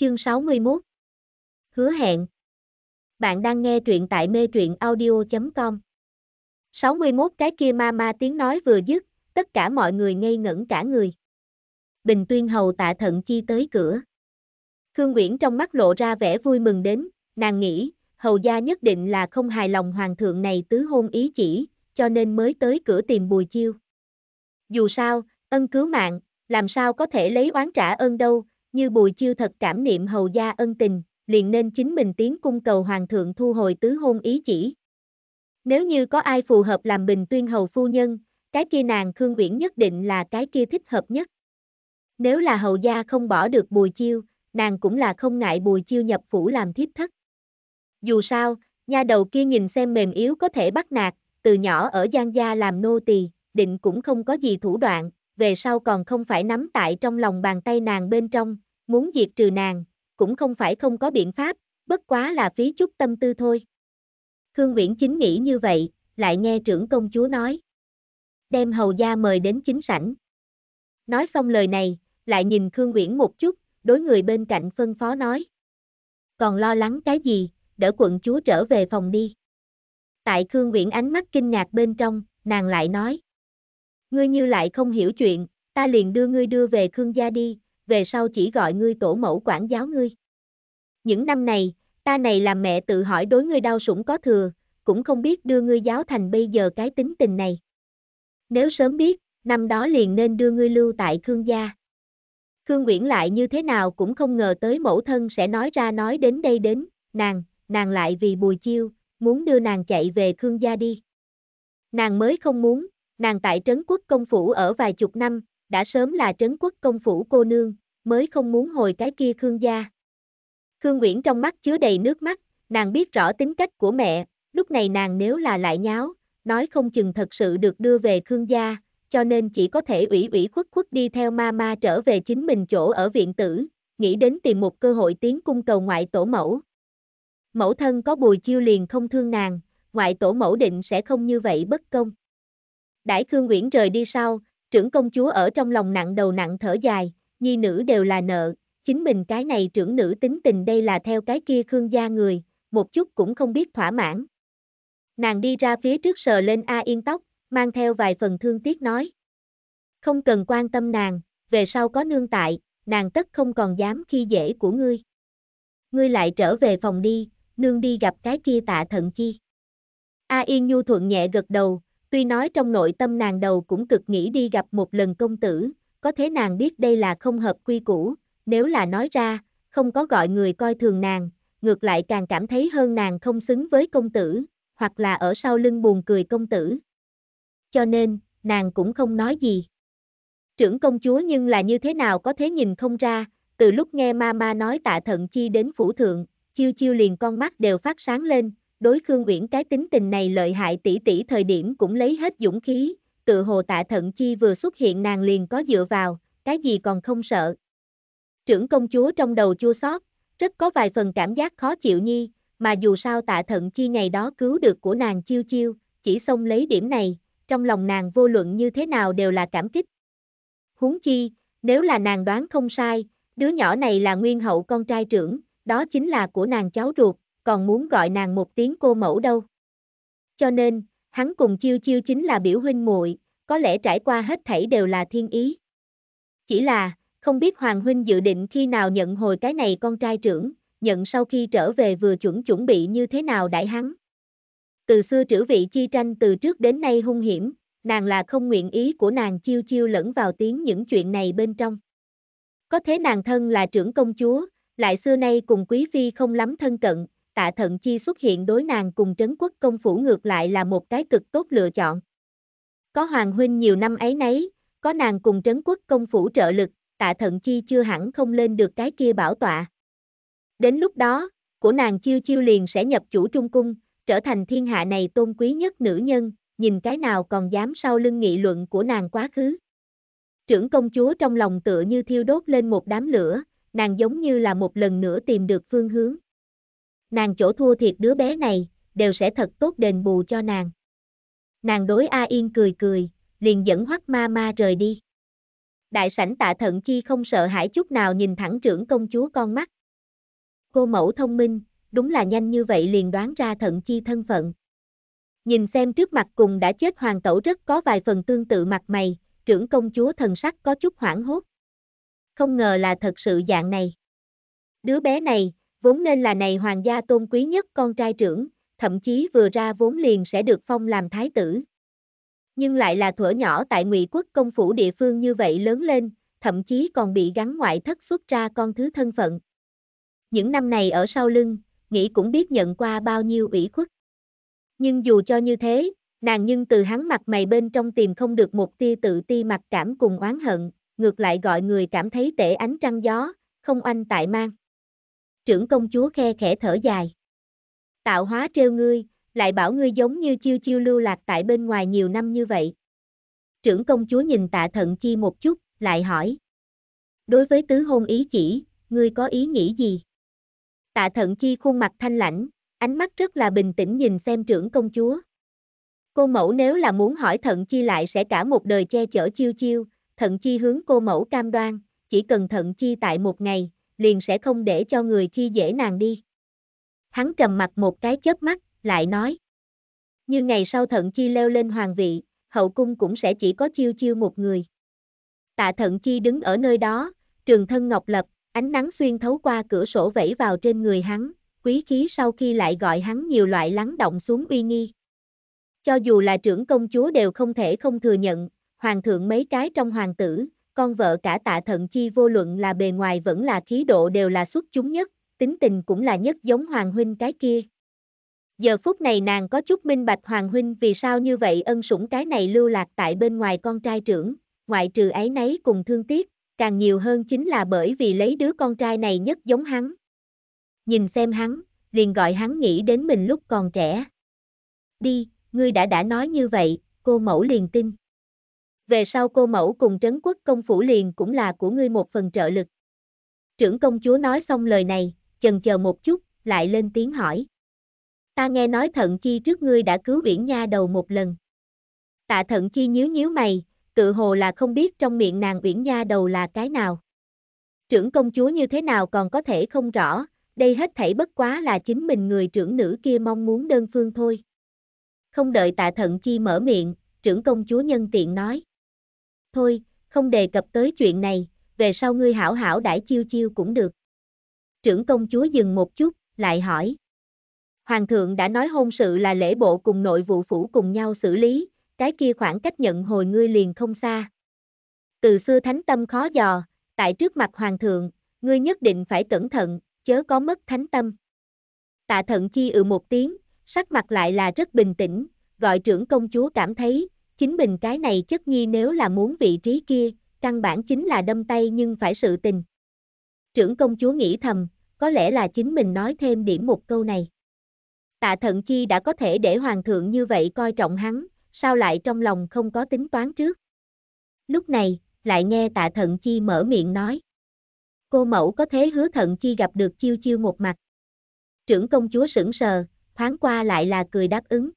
Chương 61 Hứa hẹn Bạn đang nghe truyện tại mê truyện audio.com 61 cái kia ma ma tiếng nói vừa dứt, tất cả mọi người ngây ngẩn cả người. Bình tuyên hầu tạ thận chi tới cửa. Khương Nguyễn trong mắt lộ ra vẻ vui mừng đến, nàng nghĩ, hầu gia nhất định là không hài lòng hoàng thượng này tứ hôn ý chỉ, cho nên mới tới cửa tìm bùi chiêu. Dù sao, ân cứu mạng, làm sao có thể lấy oán trả ơn đâu, như Bùi Chiêu thật cảm niệm hầu gia ân tình, liền nên chính mình tiến cung cầu hoàng thượng thu hồi tứ hôn ý chỉ. Nếu như có ai phù hợp làm bình tuyên hầu phu nhân, cái kia nàng Khương Uyển nhất định là cái kia thích hợp nhất. Nếu là hầu gia không bỏ được Bùi Chiêu, nàng cũng là không ngại Bùi Chiêu nhập phủ làm thiếp thất. Dù sao, nha đầu kia nhìn xem mềm yếu có thể bắt nạt, từ nhỏ ở gian gia làm nô tỳ, định cũng không có gì thủ đoạn, về sau còn không phải nắm tại trong lòng bàn tay nàng bên trong, muốn diệt trừ nàng, cũng không phải không có biện pháp, bất quá là phí chút tâm tư thôi. Khương Nguyễn chính nghĩ như vậy, lại nghe trưởng công chúa nói. Đem hầu gia mời đến chính sảnh. Nói xong lời này, lại nhìn Khương Nguyễn một chút, đối người bên cạnh phân phó nói. Còn lo lắng cái gì, đỡ quận chúa trở về phòng đi. Tại Khương Nguyễn ánh mắt kinh ngạc bên trong, nàng lại nói. Ngươi như lại không hiểu chuyện, ta liền đưa ngươi đưa về Khương gia đi, về sau chỉ gọi ngươi tổ mẫu quản giáo ngươi. Những năm này, ta này làm mẹ tự hỏi đối ngươi đau sủng có thừa, cũng không biết đưa ngươi giáo thành bây giờ cái tính tình này. Nếu sớm biết, năm đó liền nên đưa ngươi lưu tại Khương gia. Khương Nguyễn lại như thế nào cũng không ngờ tới mẫu thân sẽ nói ra nói đến đây đến, nàng, nàng lại vì bùi chiêu, muốn đưa nàng chạy về Khương gia đi. Nàng mới không muốn, Nàng tại trấn quốc công phủ ở vài chục năm, đã sớm là trấn quốc công phủ cô nương, mới không muốn hồi cái kia Khương gia. Khương Nguyễn trong mắt chứa đầy nước mắt, nàng biết rõ tính cách của mẹ, lúc này nàng nếu là lại nháo, nói không chừng thật sự được đưa về Khương gia, cho nên chỉ có thể ủy ủy khuất khuất đi theo mama trở về chính mình chỗ ở viện tử, nghĩ đến tìm một cơ hội tiến cung cầu ngoại tổ mẫu. Mẫu thân có bùi chiêu liền không thương nàng, ngoại tổ mẫu định sẽ không như vậy bất công. Đãi Khương uyển rời đi sau, trưởng công chúa ở trong lòng nặng đầu nặng thở dài, nhi nữ đều là nợ, chính mình cái này trưởng nữ tính tình đây là theo cái kia Khương gia người, một chút cũng không biết thỏa mãn. Nàng đi ra phía trước sờ lên A Yên tóc, mang theo vài phần thương tiếc nói. Không cần quan tâm nàng, về sau có nương tại, nàng tất không còn dám khi dễ của ngươi. Ngươi lại trở về phòng đi, nương đi gặp cái kia tạ thận chi. A Yên nhu thuận nhẹ gật đầu, Tuy nói trong nội tâm nàng đầu cũng cực nghĩ đi gặp một lần công tử, có thế nàng biết đây là không hợp quy củ, nếu là nói ra, không có gọi người coi thường nàng, ngược lại càng cảm thấy hơn nàng không xứng với công tử, hoặc là ở sau lưng buồn cười công tử. Cho nên, nàng cũng không nói gì. Trưởng công chúa nhưng là như thế nào có thế nhìn không ra, từ lúc nghe ma ma nói tạ thận chi đến phủ thượng, chiêu chiêu liền con mắt đều phát sáng lên, đối Khương Uyển cái tính tình này lợi hại tỷ tỷ thời điểm cũng lấy hết dũng khí, tự hồ tạ thận chi vừa xuất hiện nàng liền có dựa vào, cái gì còn không sợ. Trưởng công chúa trong đầu chua xót, rất có vài phần cảm giác khó chịu nhi, mà dù sao tạ thận chi ngày đó cứu được của nàng chiêu chiêu, chỉ xông lấy điểm này, trong lòng nàng vô luận như thế nào đều là cảm kích. Huống chi, nếu là nàng đoán không sai, đứa nhỏ này là nguyên hậu con trai trưởng, đó chính là của nàng cháu ruột, còn muốn gọi nàng một tiếng cô mẫu đâu. Cho nên, hắn cùng Chiêu Chiêu chính là biểu huynh muội, có lẽ trải qua hết thảy đều là thiên ý. Chỉ là, không biết Hoàng huynh dự định khi nào nhận hồi cái này con trai trưởng, nhận sau khi trở về vừa chuẩn chuẩn bị như thế nào đại hắn. Từ xưa trữ vị chi tranh từ trước đến nay hung hiểm, nàng là không nguyện ý của nàng chiêu chiêu lẫn vào tiếng những chuyện này bên trong. Có thế nàng thân là trưởng công chúa, lại xưa nay cùng quý phi không lắm thân cận, tạ thận chi xuất hiện đối nàng cùng trấn quốc công phủ ngược lại là một cái cực tốt lựa chọn. Có hoàng huynh nhiều năm ấy nấy, có nàng cùng trấn quốc công phủ trợ lực, tạ thận chi chưa hẳn không lên được cái kia bảo tọa. Đến lúc đó, của nàng chiêu chiêu liền sẽ nhập chủ trung cung, trở thành thiên hạ này tôn quý nhất nữ nhân, nhìn cái nào còn dám sau lưng nghị luận của nàng quá khứ. Trưởng công chúa trong lòng tựa như thiêu đốt lên một đám lửa, nàng giống như là một lần nữa tìm được phương hướng nàng chỗ thua thiệt đứa bé này, đều sẽ thật tốt đền bù cho nàng. Nàng đối A Yên cười cười, liền dẫn hoắc ma ma rời đi. Đại sảnh tạ thận chi không sợ hãi chút nào nhìn thẳng trưởng công chúa con mắt. Cô mẫu thông minh, đúng là nhanh như vậy liền đoán ra thận chi thân phận. Nhìn xem trước mặt cùng đã chết hoàng tẩu rất có vài phần tương tự mặt mày, trưởng công chúa thần sắc có chút hoảng hốt. Không ngờ là thật sự dạng này. Đứa bé này, vốn nên là này hoàng gia tôn quý nhất con trai trưởng, thậm chí vừa ra vốn liền sẽ được phong làm thái tử. Nhưng lại là thuở nhỏ tại ngụy quốc công phủ địa phương như vậy lớn lên, thậm chí còn bị gắn ngoại thất xuất ra con thứ thân phận. Những năm này ở sau lưng, nghĩ cũng biết nhận qua bao nhiêu ủy khuất. Nhưng dù cho như thế, nàng nhưng từ hắn mặt mày bên trong tìm không được một tia tự ti mặc cảm cùng oán hận, ngược lại gọi người cảm thấy tệ ánh trăng gió, không oanh tại mang trưởng công chúa khe khẽ thở dài. Tạo hóa trêu ngươi, lại bảo ngươi giống như chiêu chiêu lưu lạc tại bên ngoài nhiều năm như vậy. Trưởng công chúa nhìn tạ thận chi một chút, lại hỏi. Đối với tứ hôn ý chỉ, ngươi có ý nghĩ gì? Tạ thận chi khuôn mặt thanh lãnh, ánh mắt rất là bình tĩnh nhìn xem trưởng công chúa. Cô mẫu nếu là muốn hỏi thận chi lại sẽ cả một đời che chở chiêu chiêu, thận chi hướng cô mẫu cam đoan, chỉ cần thận chi tại một ngày, liền sẽ không để cho người khi dễ nàng đi. Hắn trầm mặt một cái chớp mắt, lại nói. Như ngày sau thận chi leo lên hoàng vị, hậu cung cũng sẽ chỉ có chiêu chiêu một người. Tạ thận chi đứng ở nơi đó, trường thân ngọc lập, ánh nắng xuyên thấu qua cửa sổ vẫy vào trên người hắn, quý khí sau khi lại gọi hắn nhiều loại lắng động xuống uy nghi. Cho dù là trưởng công chúa đều không thể không thừa nhận, hoàng thượng mấy cái trong hoàng tử, con vợ cả tạ thận chi vô luận là bề ngoài vẫn là khí độ đều là xuất chúng nhất, tính tình cũng là nhất giống Hoàng Huynh cái kia. Giờ phút này nàng có chút minh bạch Hoàng Huynh vì sao như vậy ân sủng cái này lưu lạc tại bên ngoài con trai trưởng, ngoại trừ ấy nấy cùng thương tiếc, càng nhiều hơn chính là bởi vì lấy đứa con trai này nhất giống hắn. Nhìn xem hắn, liền gọi hắn nghĩ đến mình lúc còn trẻ. Đi, ngươi đã đã nói như vậy, cô mẫu liền tin về sau cô mẫu cùng trấn quốc công phủ liền cũng là của ngươi một phần trợ lực. Trưởng công chúa nói xong lời này, chần chờ một chút, lại lên tiếng hỏi. Ta nghe nói thận chi trước ngươi đã cứu biển nha đầu một lần. Tạ thận chi nhíu nhíu mày, tự hồ là không biết trong miệng nàng uyển nha đầu là cái nào. Trưởng công chúa như thế nào còn có thể không rõ, đây hết thảy bất quá là chính mình người trưởng nữ kia mong muốn đơn phương thôi. Không đợi tạ thận chi mở miệng, trưởng công chúa nhân tiện nói thôi, không đề cập tới chuyện này, về sau ngươi hảo hảo đãi chiêu chiêu cũng được. Trưởng công chúa dừng một chút, lại hỏi. Hoàng thượng đã nói hôn sự là lễ bộ cùng nội vụ phủ cùng nhau xử lý, cái kia khoảng cách nhận hồi ngươi liền không xa. Từ xưa thánh tâm khó dò, tại trước mặt hoàng thượng, ngươi nhất định phải cẩn thận, chớ có mất thánh tâm. Tạ thận chi ừ một tiếng, sắc mặt lại là rất bình tĩnh, gọi trưởng công chúa cảm thấy, Chính mình cái này chất nhi nếu là muốn vị trí kia, căn bản chính là đâm tay nhưng phải sự tình. Trưởng công chúa nghĩ thầm, có lẽ là chính mình nói thêm điểm một câu này. Tạ thận chi đã có thể để hoàng thượng như vậy coi trọng hắn, sao lại trong lòng không có tính toán trước. Lúc này, lại nghe tạ thận chi mở miệng nói. Cô mẫu có thế hứa thận chi gặp được chiêu chiêu một mặt. Trưởng công chúa sững sờ, thoáng qua lại là cười đáp ứng.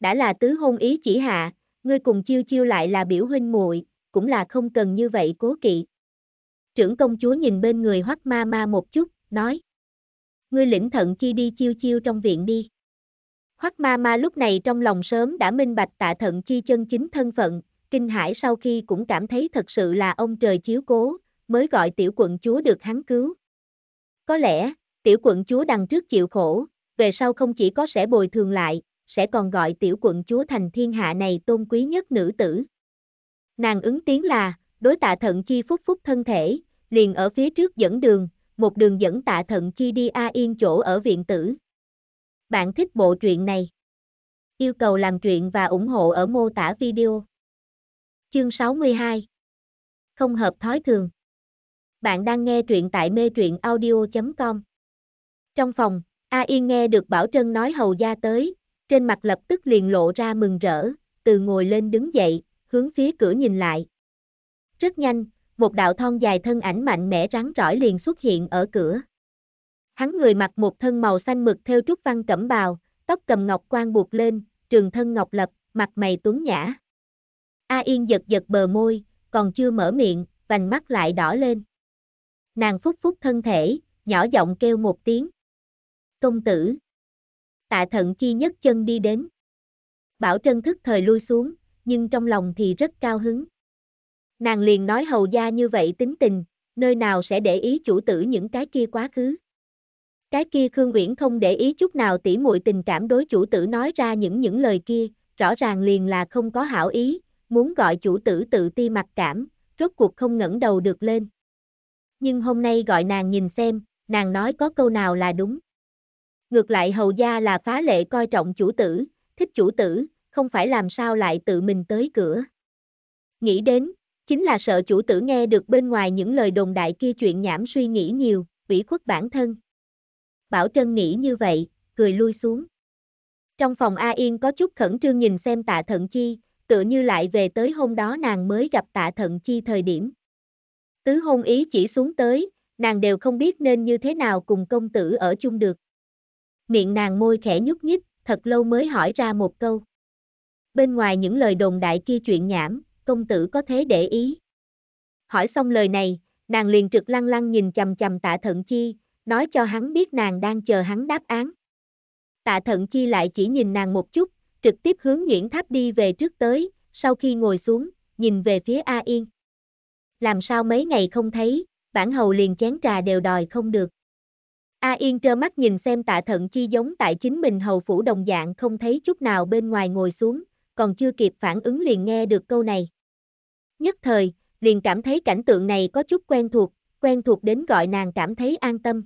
Đã là tứ hôn ý chỉ hạ, ngươi cùng chiêu chiêu lại là biểu huynh muội, cũng là không cần như vậy cố kỵ. Trưởng công chúa nhìn bên người hoắc ma ma một chút, nói. Ngươi lĩnh thận chi đi chiêu chiêu trong viện đi. Hoắc ma ma lúc này trong lòng sớm đã minh bạch tạ thận chi chân chính thân phận, kinh hải sau khi cũng cảm thấy thật sự là ông trời chiếu cố, mới gọi tiểu quận chúa được hắn cứu. Có lẽ, tiểu quận chúa đằng trước chịu khổ, về sau không chỉ có sẽ bồi thường lại, sẽ còn gọi tiểu quận chúa thành thiên hạ này tôn quý nhất nữ tử. Nàng ứng tiếng là, đối tạ thận chi phúc phúc thân thể, liền ở phía trước dẫn đường, một đường dẫn tạ thận chi đi A Yên chỗ ở viện tử. Bạn thích bộ truyện này? Yêu cầu làm truyện và ủng hộ ở mô tả video. Chương 62 Không hợp thói thường Bạn đang nghe truyện tại mê truyện audio.com Trong phòng, A Yên nghe được Bảo Trân nói hầu gia tới, trên mặt lập tức liền lộ ra mừng rỡ, từ ngồi lên đứng dậy, hướng phía cửa nhìn lại. Rất nhanh, một đạo thon dài thân ảnh mạnh mẽ rắn rỏi liền xuất hiện ở cửa. Hắn người mặc một thân màu xanh mực theo trúc văn cẩm bào, tóc cầm ngọc quan buộc lên, trường thân ngọc lập, mặt mày tuấn nhã. A Yên giật giật bờ môi, còn chưa mở miệng, vành mắt lại đỏ lên. Nàng phúc phúc thân thể, nhỏ giọng kêu một tiếng. Công tử tạ thận chi nhất chân đi đến. Bảo Trân thức thời lui xuống, nhưng trong lòng thì rất cao hứng. Nàng liền nói hầu gia như vậy tính tình, nơi nào sẽ để ý chủ tử những cái kia quá khứ. Cái kia Khương uyển không để ý chút nào tỉ muội tình cảm đối chủ tử nói ra những những lời kia, rõ ràng liền là không có hảo ý, muốn gọi chủ tử tự ti mặc cảm, rốt cuộc không ngẩng đầu được lên. Nhưng hôm nay gọi nàng nhìn xem, nàng nói có câu nào là đúng. Ngược lại hầu gia là phá lệ coi trọng chủ tử, thích chủ tử, không phải làm sao lại tự mình tới cửa. Nghĩ đến, chính là sợ chủ tử nghe được bên ngoài những lời đồn đại kia chuyện nhảm suy nghĩ nhiều, ủy khuất bản thân. Bảo Trân nghĩ như vậy, cười lui xuống. Trong phòng A Yên có chút khẩn trương nhìn xem tạ thận chi, tựa như lại về tới hôm đó nàng mới gặp tạ thận chi thời điểm. Tứ hôn ý chỉ xuống tới, nàng đều không biết nên như thế nào cùng công tử ở chung được. Miệng nàng môi khẽ nhúc nhích, thật lâu mới hỏi ra một câu. Bên ngoài những lời đồn đại kia chuyện nhảm, công tử có thế để ý. Hỏi xong lời này, nàng liền trực lăng lăng nhìn chầm chầm tạ thận chi, nói cho hắn biết nàng đang chờ hắn đáp án. Tạ thận chi lại chỉ nhìn nàng một chút, trực tiếp hướng nhuyễn tháp đi về trước tới, sau khi ngồi xuống, nhìn về phía A Yên. Làm sao mấy ngày không thấy, bản hầu liền chén trà đều đòi không được. A Yên trơ mắt nhìn xem tạ thận chi giống tại chính mình hầu phủ đồng dạng không thấy chút nào bên ngoài ngồi xuống, còn chưa kịp phản ứng liền nghe được câu này. Nhất thời, liền cảm thấy cảnh tượng này có chút quen thuộc, quen thuộc đến gọi nàng cảm thấy an tâm.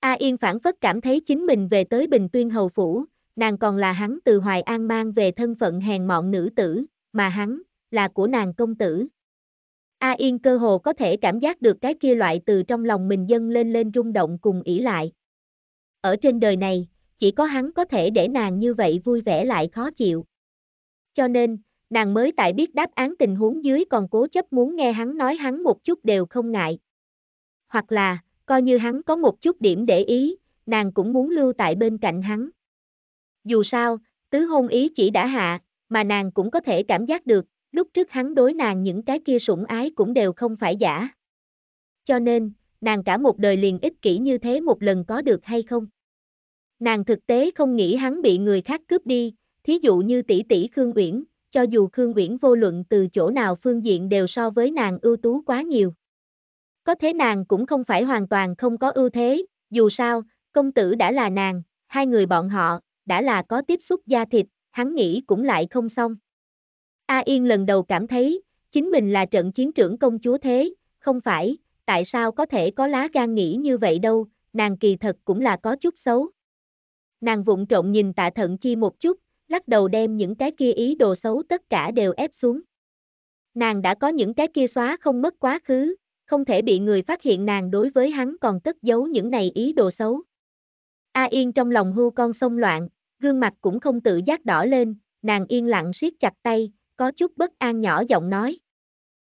A Yên phản phất cảm thấy chính mình về tới Bình Tuyên Hầu Phủ, nàng còn là hắn từ Hoài An mang về thân phận hèn mọn nữ tử, mà hắn, là của nàng công tử. A Yên cơ hồ có thể cảm giác được cái kia loại từ trong lòng mình dâng lên lên rung động cùng ỷ lại. Ở trên đời này, chỉ có hắn có thể để nàng như vậy vui vẻ lại khó chịu. Cho nên, nàng mới tại biết đáp án tình huống dưới còn cố chấp muốn nghe hắn nói hắn một chút đều không ngại. Hoặc là, coi như hắn có một chút điểm để ý, nàng cũng muốn lưu tại bên cạnh hắn. Dù sao, tứ hôn ý chỉ đã hạ, mà nàng cũng có thể cảm giác được, lúc trước hắn đối nàng những cái kia sủng ái cũng đều không phải giả. Cho nên, nàng cả một đời liền ích kỷ như thế một lần có được hay không? Nàng thực tế không nghĩ hắn bị người khác cướp đi, thí dụ như tỷ tỷ Khương Uyển, cho dù Khương Uyển vô luận từ chỗ nào phương diện đều so với nàng ưu tú quá nhiều. Có thế nàng cũng không phải hoàn toàn không có ưu thế, dù sao, công tử đã là nàng, hai người bọn họ, đã là có tiếp xúc da thịt, hắn nghĩ cũng lại không xong. A Yên lần đầu cảm thấy, chính mình là trận chiến trưởng công chúa thế, không phải, tại sao có thể có lá gan nghĩ như vậy đâu, nàng kỳ thật cũng là có chút xấu. Nàng vụng trộn nhìn tạ thận chi một chút, lắc đầu đem những cái kia ý đồ xấu tất cả đều ép xuống. Nàng đã có những cái kia xóa không mất quá khứ, không thể bị người phát hiện nàng đối với hắn còn tất giấu những này ý đồ xấu. A Yên trong lòng hưu con sông loạn, gương mặt cũng không tự giác đỏ lên, nàng yên lặng siết chặt tay, có chút bất an nhỏ giọng nói.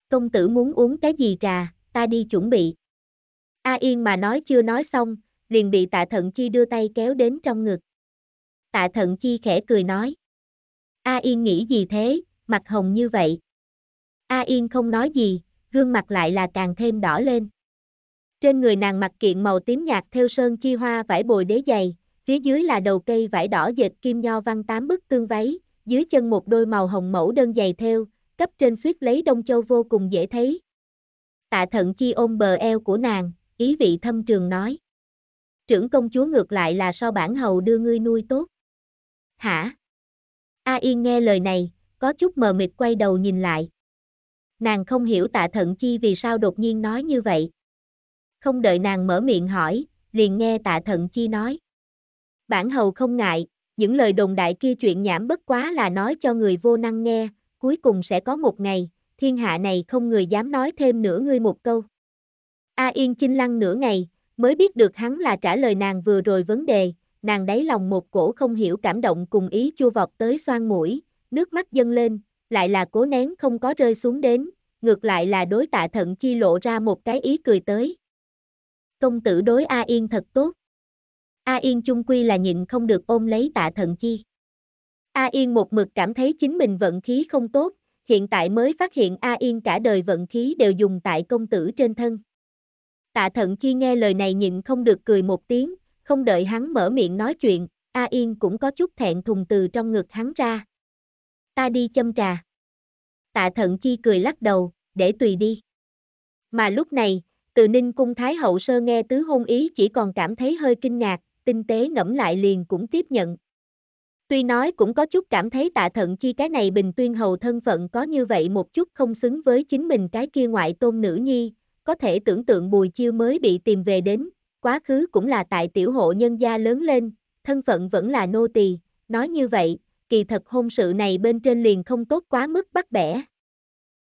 Công tử muốn uống cái gì trà, ta đi chuẩn bị. A Yên mà nói chưa nói xong, liền bị tạ thận chi đưa tay kéo đến trong ngực. Tạ thận chi khẽ cười nói. A Yên nghĩ gì thế, mặt hồng như vậy. A Yên không nói gì, gương mặt lại là càng thêm đỏ lên. Trên người nàng mặc kiện màu tím nhạt theo sơn chi hoa vải bồi đế dày, phía dưới là đầu cây vải đỏ dệt kim nho văn tám bức tương váy, dưới chân một đôi màu hồng mẫu đơn giày theo, cấp trên suýt lấy Đông Châu vô cùng dễ thấy. Tạ thận chi ôm bờ eo của nàng, ý vị thâm trường nói. Trưởng công chúa ngược lại là so bản hầu đưa ngươi nuôi tốt. Hả? A Yên nghe lời này, có chút mờ mịt quay đầu nhìn lại. Nàng không hiểu tạ thận chi vì sao đột nhiên nói như vậy. Không đợi nàng mở miệng hỏi, liền nghe tạ thận chi nói. Bản hầu không ngại, những lời đồn đại kia chuyện nhảm bất quá là nói cho người vô năng nghe, cuối cùng sẽ có một ngày, thiên hạ này không người dám nói thêm nữa ngươi một câu. A Yên chinh lăng nửa ngày, mới biết được hắn là trả lời nàng vừa rồi vấn đề, nàng đáy lòng một cổ không hiểu cảm động cùng ý chua vọt tới xoan mũi, nước mắt dâng lên, lại là cố nén không có rơi xuống đến, ngược lại là đối tạ thận chi lộ ra một cái ý cười tới. Công tử đối A Yên thật tốt. A Yên chung quy là nhịn không được ôm lấy tạ thần chi. A Yên một mực cảm thấy chính mình vận khí không tốt, hiện tại mới phát hiện A Yên cả đời vận khí đều dùng tại công tử trên thân. Tạ thận chi nghe lời này nhịn không được cười một tiếng, không đợi hắn mở miệng nói chuyện, A Yên cũng có chút thẹn thùng từ trong ngực hắn ra. Ta đi châm trà. Tạ thận chi cười lắc đầu, để tùy đi. Mà lúc này, từ ninh cung Thái Hậu Sơ nghe tứ hôn ý chỉ còn cảm thấy hơi kinh ngạc, tinh tế ngẫm lại liền cũng tiếp nhận. Tuy nói cũng có chút cảm thấy tạ thận chi cái này bình tuyên hầu thân phận có như vậy một chút không xứng với chính mình cái kia ngoại tôn nữ nhi, có thể tưởng tượng bùi chiêu mới bị tìm về đến, quá khứ cũng là tại tiểu hộ nhân gia lớn lên, thân phận vẫn là nô tỳ, nói như vậy, kỳ thật hôn sự này bên trên liền không tốt quá mức bắt bẻ.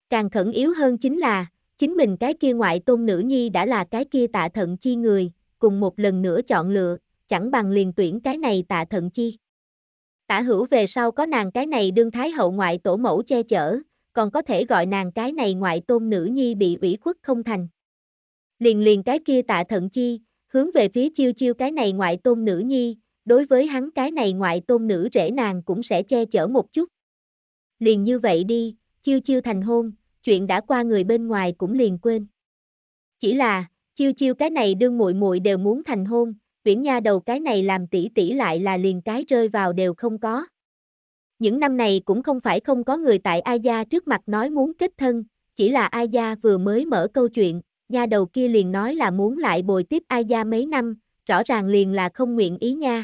Càng khẩn yếu hơn chính là, chính mình cái kia ngoại tôn nữ nhi đã là cái kia tạ thận chi người, cùng một lần nữa chọn lựa, chẳng bằng liền tuyển cái này tạ thận chi. Tả hữu về sau có nàng cái này đương thái hậu ngoại tổ mẫu che chở, còn có thể gọi nàng cái này ngoại tôn nữ nhi bị ủy khuất không thành. Liền liền cái kia tạ thận chi, hướng về phía chiêu chiêu cái này ngoại tôn nữ nhi, đối với hắn cái này ngoại tôn nữ rể nàng cũng sẽ che chở một chút. Liền như vậy đi, chiêu chiêu thành hôn, chuyện đã qua người bên ngoài cũng liền quên. Chỉ là, chiêu chiêu cái này đương muội muội đều muốn thành hôn, Viễn Nha đầu cái này làm tỷ tỷ lại là liền cái rơi vào đều không có. Những năm này cũng không phải không có người tại A Gia trước mặt nói muốn kết thân, chỉ là A Gia vừa mới mở câu chuyện, nha đầu kia liền nói là muốn lại bồi tiếp A Gia mấy năm, rõ ràng liền là không nguyện ý nha.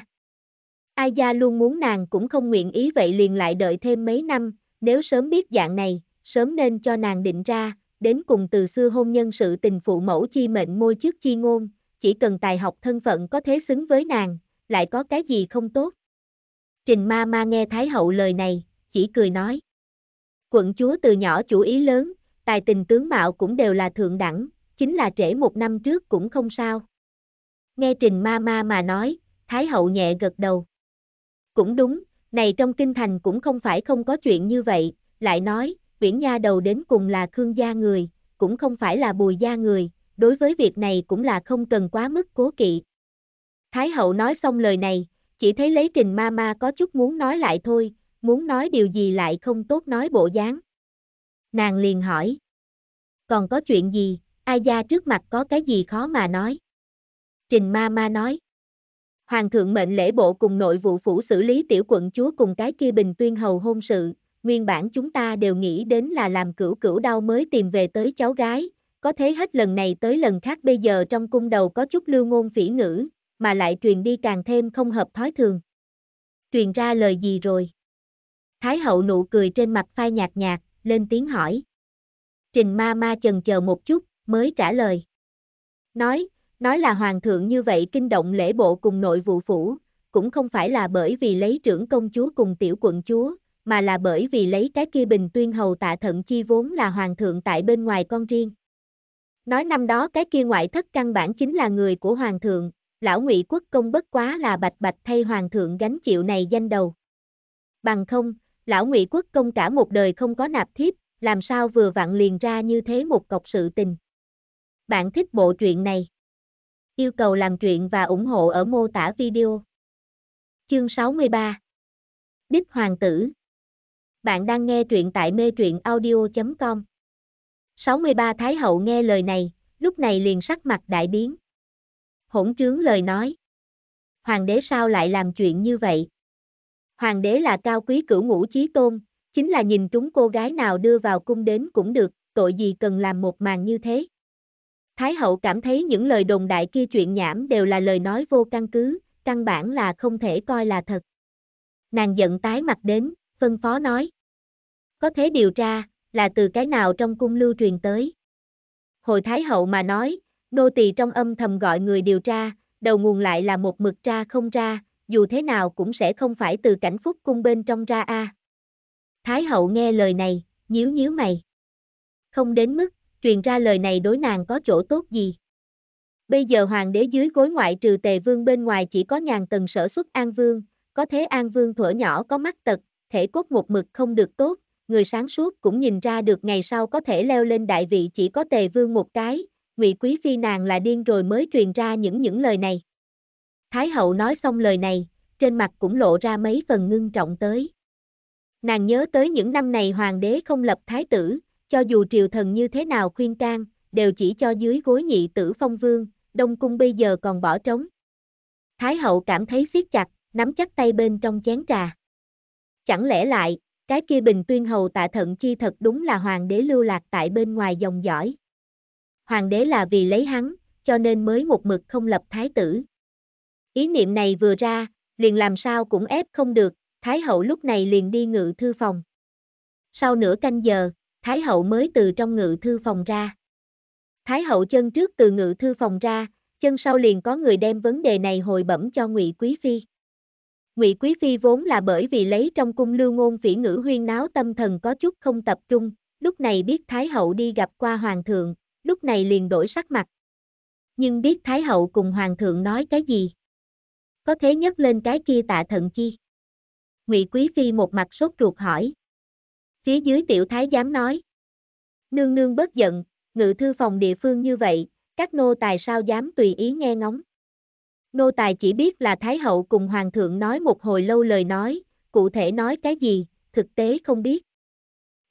A Gia luôn muốn nàng cũng không nguyện ý vậy liền lại đợi thêm mấy năm, nếu sớm biết dạng này, sớm nên cho nàng định ra, đến cùng từ xưa hôn nhân sự tình phụ mẫu chi mệnh môi trước chi ngôn, chỉ cần tài học thân phận có thế xứng với nàng, lại có cái gì không tốt. Trình ma ma nghe Thái Hậu lời này, chỉ cười nói. Quận chúa từ nhỏ chủ ý lớn, tài tình tướng mạo cũng đều là thượng đẳng, chính là trễ một năm trước cũng không sao. Nghe Trình ma ma mà nói, Thái Hậu nhẹ gật đầu. Cũng đúng, này trong kinh thành cũng không phải không có chuyện như vậy, lại nói, Uyển Nha đầu đến cùng là Khương gia người, cũng không phải là Bùi gia người, đối với việc này cũng là không cần quá mức cố kỵ. Thái hậu nói xong lời này, chỉ thấy lấy trình ma ma có chút muốn nói lại thôi, muốn nói điều gì lại không tốt nói bộ dáng. Nàng liền hỏi. Còn có chuyện gì, ai gia trước mặt có cái gì khó mà nói. Trình ma ma nói. Hoàng thượng mệnh lễ bộ cùng nội vụ phủ xử lý tiểu quận chúa cùng cái kia bình tuyên hầu hôn sự, nguyên bản chúng ta đều nghĩ đến là làm cửu cửu đau mới tìm về tới cháu gái, có thế hết lần này tới lần khác bây giờ trong cung đầu có chút lưu ngôn phỉ ngữ, mà lại truyền đi càng thêm không hợp thói thường. Truyền ra lời gì rồi? Thái hậu nụ cười trên mặt phai nhạt nhạt, lên tiếng hỏi. Trình ma ma chần chờ một chút, mới trả lời. Nói, nói là hoàng thượng như vậy kinh động lễ bộ cùng nội vụ phủ, cũng không phải là bởi vì lấy trưởng công chúa cùng tiểu quận chúa, mà là bởi vì lấy cái kia bình tuyên hầu tạ thận chi vốn là hoàng thượng tại bên ngoài con riêng. Nói năm đó cái kia ngoại thất căn bản chính là người của hoàng thượng, lão ngụy quốc công bất quá là bạch bạch thay hoàng thượng gánh chịu này danh đầu. Bằng không, lão ngụy quốc công cả một đời không có nạp thiếp, làm sao vừa vặn liền ra như thế một cọc sự tình. Bạn thích bộ truyện này? Yêu cầu làm truyện và ủng hộ ở mô tả video. Chương 63 Đích Hoàng tử Bạn đang nghe truyện tại mê truyện audio.com 63 Thái hậu nghe lời này, lúc này liền sắc mặt đại biến. Hỗn trướng lời nói. Hoàng đế sao lại làm chuyện như vậy? Hoàng đế là cao quý cửu ngũ chí tôn, chính là nhìn trúng cô gái nào đưa vào cung đến cũng được, tội gì cần làm một màn như thế. Thái hậu cảm thấy những lời đồn đại kia chuyện nhảm đều là lời nói vô căn cứ, căn bản là không thể coi là thật. Nàng giận tái mặt đến, phân phó nói. Có thế điều tra, là từ cái nào trong cung lưu truyền tới. Hồi Thái Hậu mà nói, nô tỳ trong âm thầm gọi người điều tra, đầu nguồn lại là một mực ra không ra, dù thế nào cũng sẽ không phải từ cảnh phúc cung bên trong ra a. À. Thái Hậu nghe lời này, nhíu nhíu mày. Không đến mức, truyền ra lời này đối nàng có chỗ tốt gì. Bây giờ hoàng đế dưới gối ngoại trừ tề vương bên ngoài chỉ có nhàn tần sở xuất an vương, có thế an vương thuở nhỏ có mắt tật, thể cốt một mực không được tốt, người sáng suốt cũng nhìn ra được ngày sau có thể leo lên đại vị chỉ có tề vương một cái, ngụy quý phi nàng là điên rồi mới truyền ra những những lời này. Thái hậu nói xong lời này, trên mặt cũng lộ ra mấy phần ngưng trọng tới. Nàng nhớ tới những năm này hoàng đế không lập thái tử, cho dù triều thần như thế nào khuyên can, đều chỉ cho dưới gối nhị tử phong vương, đông cung bây giờ còn bỏ trống. Thái hậu cảm thấy siết chặt, nắm chắc tay bên trong chén trà. Chẳng lẽ lại, cái kia bình tuyên hầu tạ thận chi thật đúng là hoàng đế lưu lạc tại bên ngoài dòng dõi. Hoàng đế là vì lấy hắn, cho nên mới một mực không lập thái tử. Ý niệm này vừa ra, liền làm sao cũng ép không được, Thái hậu lúc này liền đi ngự thư phòng. Sau nửa canh giờ, Thái hậu mới từ trong ngự thư phòng ra. Thái hậu chân trước từ ngự thư phòng ra, chân sau liền có người đem vấn đề này hồi bẩm cho Ngụy Quý Phi. Ngụy Quý Phi vốn là bởi vì lấy trong cung lưu ngôn phỉ ngữ huyên náo tâm thần có chút không tập trung, lúc này biết Thái Hậu đi gặp qua Hoàng thượng, lúc này liền đổi sắc mặt. Nhưng biết Thái Hậu cùng Hoàng thượng nói cái gì? Có thế nhấc lên cái kia tạ thận chi? Ngụy Quý Phi một mặt sốt ruột hỏi. Phía dưới tiểu thái giám nói. Nương nương bớt giận, ngự thư phòng địa phương như vậy, các nô tài sao dám tùy ý nghe ngóng. Nô tài chỉ biết là Thái hậu cùng Hoàng thượng nói một hồi lâu lời nói, cụ thể nói cái gì, thực tế không biết.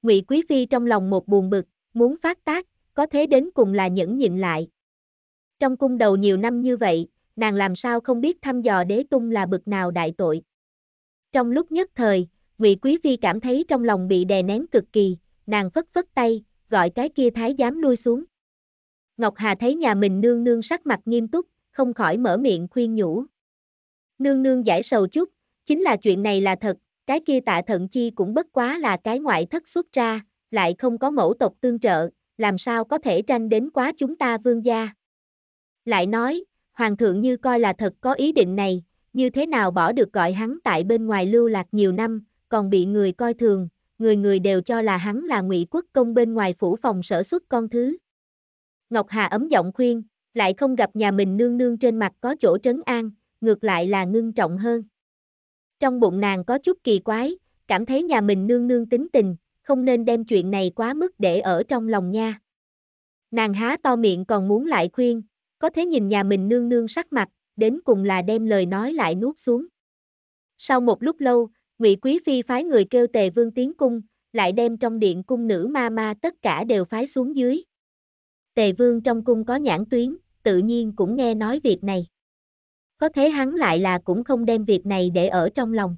Ngụy Quý Phi trong lòng một buồn bực, muốn phát tác, có thế đến cùng là nhẫn nhịn lại. Trong cung đầu nhiều năm như vậy, nàng làm sao không biết thăm dò đế tung là bực nào đại tội. Trong lúc nhất thời, Ngụy Quý Phi cảm thấy trong lòng bị đè nén cực kỳ, nàng phất phất tay, gọi cái kia thái giám lui xuống. Ngọc Hà thấy nhà mình nương nương sắc mặt nghiêm túc, không khỏi mở miệng khuyên nhủ. Nương nương giải sầu chút, chính là chuyện này là thật, cái kia tạ thận chi cũng bất quá là cái ngoại thất xuất ra, lại không có mẫu tộc tương trợ, làm sao có thể tranh đến quá chúng ta vương gia. Lại nói, hoàng thượng như coi là thật có ý định này, như thế nào bỏ được gọi hắn tại bên ngoài lưu lạc nhiều năm, còn bị người coi thường, người người đều cho là hắn là ngụy quốc công bên ngoài phủ phòng sở xuất con thứ. Ngọc Hà ấm giọng khuyên, lại không gặp nhà mình nương nương trên mặt có chỗ trấn an, ngược lại là ngưng trọng hơn. Trong bụng nàng có chút kỳ quái, cảm thấy nhà mình nương nương tính tình, không nên đem chuyện này quá mức để ở trong lòng nha. Nàng há to miệng còn muốn lại khuyên, có thế nhìn nhà mình nương nương sắc mặt, đến cùng là đem lời nói lại nuốt xuống. Sau một lúc lâu, Ngụy Quý Phi phái người kêu tề vương tiến cung, lại đem trong điện cung nữ ma ma tất cả đều phái xuống dưới. Tề vương trong cung có nhãn tuyến, tự nhiên cũng nghe nói việc này. Có thế hắn lại là cũng không đem việc này để ở trong lòng.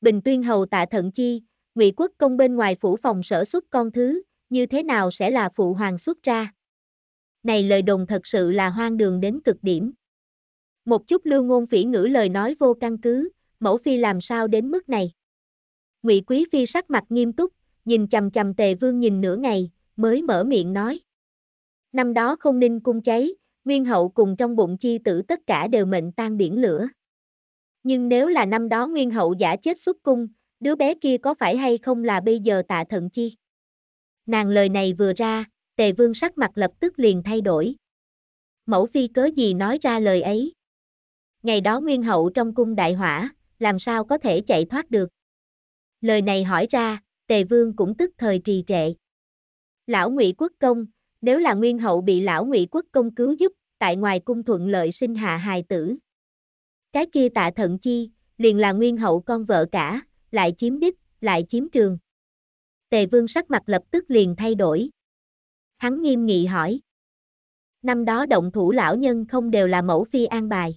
Bình tuyên hầu tạ thận chi, ngụy quốc công bên ngoài phủ phòng sở xuất con thứ, như thế nào sẽ là phụ hoàng xuất ra? Này lời đồn thật sự là hoang đường đến cực điểm. Một chút lưu ngôn phỉ ngữ lời nói vô căn cứ, mẫu phi làm sao đến mức này? Ngụy quý phi sắc mặt nghiêm túc, nhìn chầm chầm tề vương nhìn nửa ngày, mới mở miệng nói. Năm đó không ninh cung cháy, Nguyên hậu cùng trong bụng chi tử tất cả đều mệnh tan biển lửa. Nhưng nếu là năm đó nguyên hậu giả chết xuất cung, đứa bé kia có phải hay không là bây giờ tạ thận chi? Nàng lời này vừa ra, tề vương sắc mặt lập tức liền thay đổi. Mẫu phi cớ gì nói ra lời ấy? Ngày đó nguyên hậu trong cung đại hỏa, làm sao có thể chạy thoát được? Lời này hỏi ra, tề vương cũng tức thời trì trệ. Lão ngụy quốc công, nếu là nguyên hậu bị lão ngụy quốc công cứu giúp, tại ngoài cung thuận lợi sinh hạ hài tử. Cái kia tạ thận chi, liền là nguyên hậu con vợ cả, lại chiếm đích, lại chiếm trường. Tề vương sắc mặt lập tức liền thay đổi. Hắn nghiêm nghị hỏi. Năm đó động thủ lão nhân không đều là mẫu phi an bài.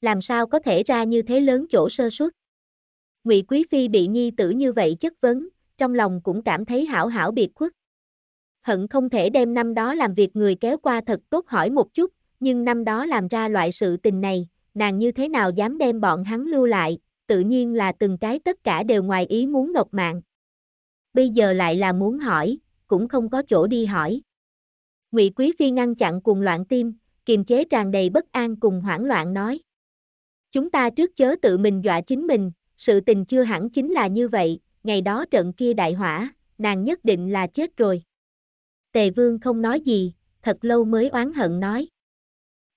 Làm sao có thể ra như thế lớn chỗ sơ suất? Ngụy Quý Phi bị nhi tử như vậy chất vấn, trong lòng cũng cảm thấy hảo hảo biệt khuất hận không thể đem năm đó làm việc người kéo qua thật tốt hỏi một chút, nhưng năm đó làm ra loại sự tình này, nàng như thế nào dám đem bọn hắn lưu lại, tự nhiên là từng cái tất cả đều ngoài ý muốn ngọc mạng. Bây giờ lại là muốn hỏi, cũng không có chỗ đi hỏi. Ngụy Quý Phi ngăn chặn cùng loạn tim, kiềm chế tràn đầy bất an cùng hoảng loạn nói. Chúng ta trước chớ tự mình dọa chính mình, sự tình chưa hẳn chính là như vậy, ngày đó trận kia đại hỏa, nàng nhất định là chết rồi. Tề Vương không nói gì, thật lâu mới oán hận nói.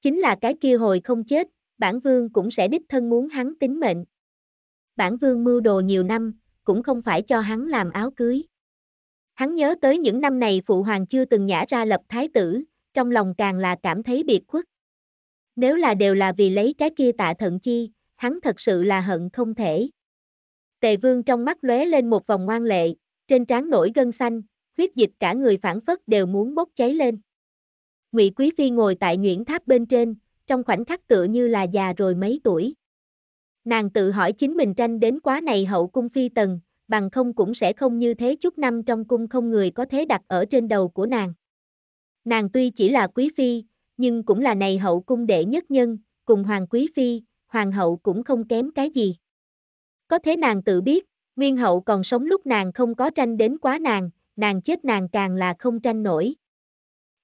Chính là cái kia hồi không chết, bản Vương cũng sẽ đích thân muốn hắn tính mệnh. Bản Vương mưu đồ nhiều năm, cũng không phải cho hắn làm áo cưới. Hắn nhớ tới những năm này phụ hoàng chưa từng nhả ra lập thái tử, trong lòng càng là cảm thấy biệt khuất. Nếu là đều là vì lấy cái kia tạ thận chi, hắn thật sự là hận không thể. Tề vương trong mắt lóe lên một vòng ngoan lệ, trên trán nổi gân xanh, huyết dịch cả người phản phất đều muốn bốc cháy lên. Ngụy Quý Phi ngồi tại Nguyễn Tháp bên trên, trong khoảnh khắc tựa như là già rồi mấy tuổi. Nàng tự hỏi chính mình tranh đến quá này hậu cung phi tần, bằng không cũng sẽ không như thế chút năm trong cung không người có thế đặt ở trên đầu của nàng. Nàng tuy chỉ là quý phi, nhưng cũng là này hậu cung đệ nhất nhân, cùng hoàng quý phi, hoàng hậu cũng không kém cái gì. Có thế nàng tự biết, nguyên hậu còn sống lúc nàng không có tranh đến quá nàng, nàng chết nàng càng là không tranh nổi.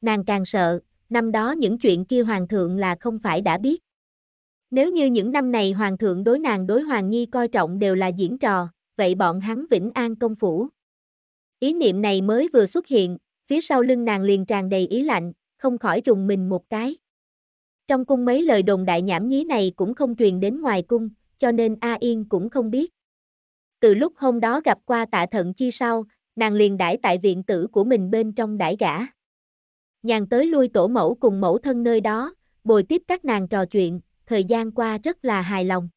Nàng càng sợ, năm đó những chuyện kia hoàng thượng là không phải đã biết. Nếu như những năm này hoàng thượng đối nàng đối hoàng nhi coi trọng đều là diễn trò, vậy bọn hắn vĩnh an công phủ. Ý niệm này mới vừa xuất hiện, phía sau lưng nàng liền tràn đầy ý lạnh, không khỏi rùng mình một cái. Trong cung mấy lời đồn đại nhảm nhí này cũng không truyền đến ngoài cung, cho nên A Yên cũng không biết. Từ lúc hôm đó gặp qua tạ thận chi sau, nàng liền đãi tại viện tử của mình bên trong đãi gã. Nhàn tới lui tổ mẫu cùng mẫu thân nơi đó, bồi tiếp các nàng trò chuyện, thời gian qua rất là hài lòng.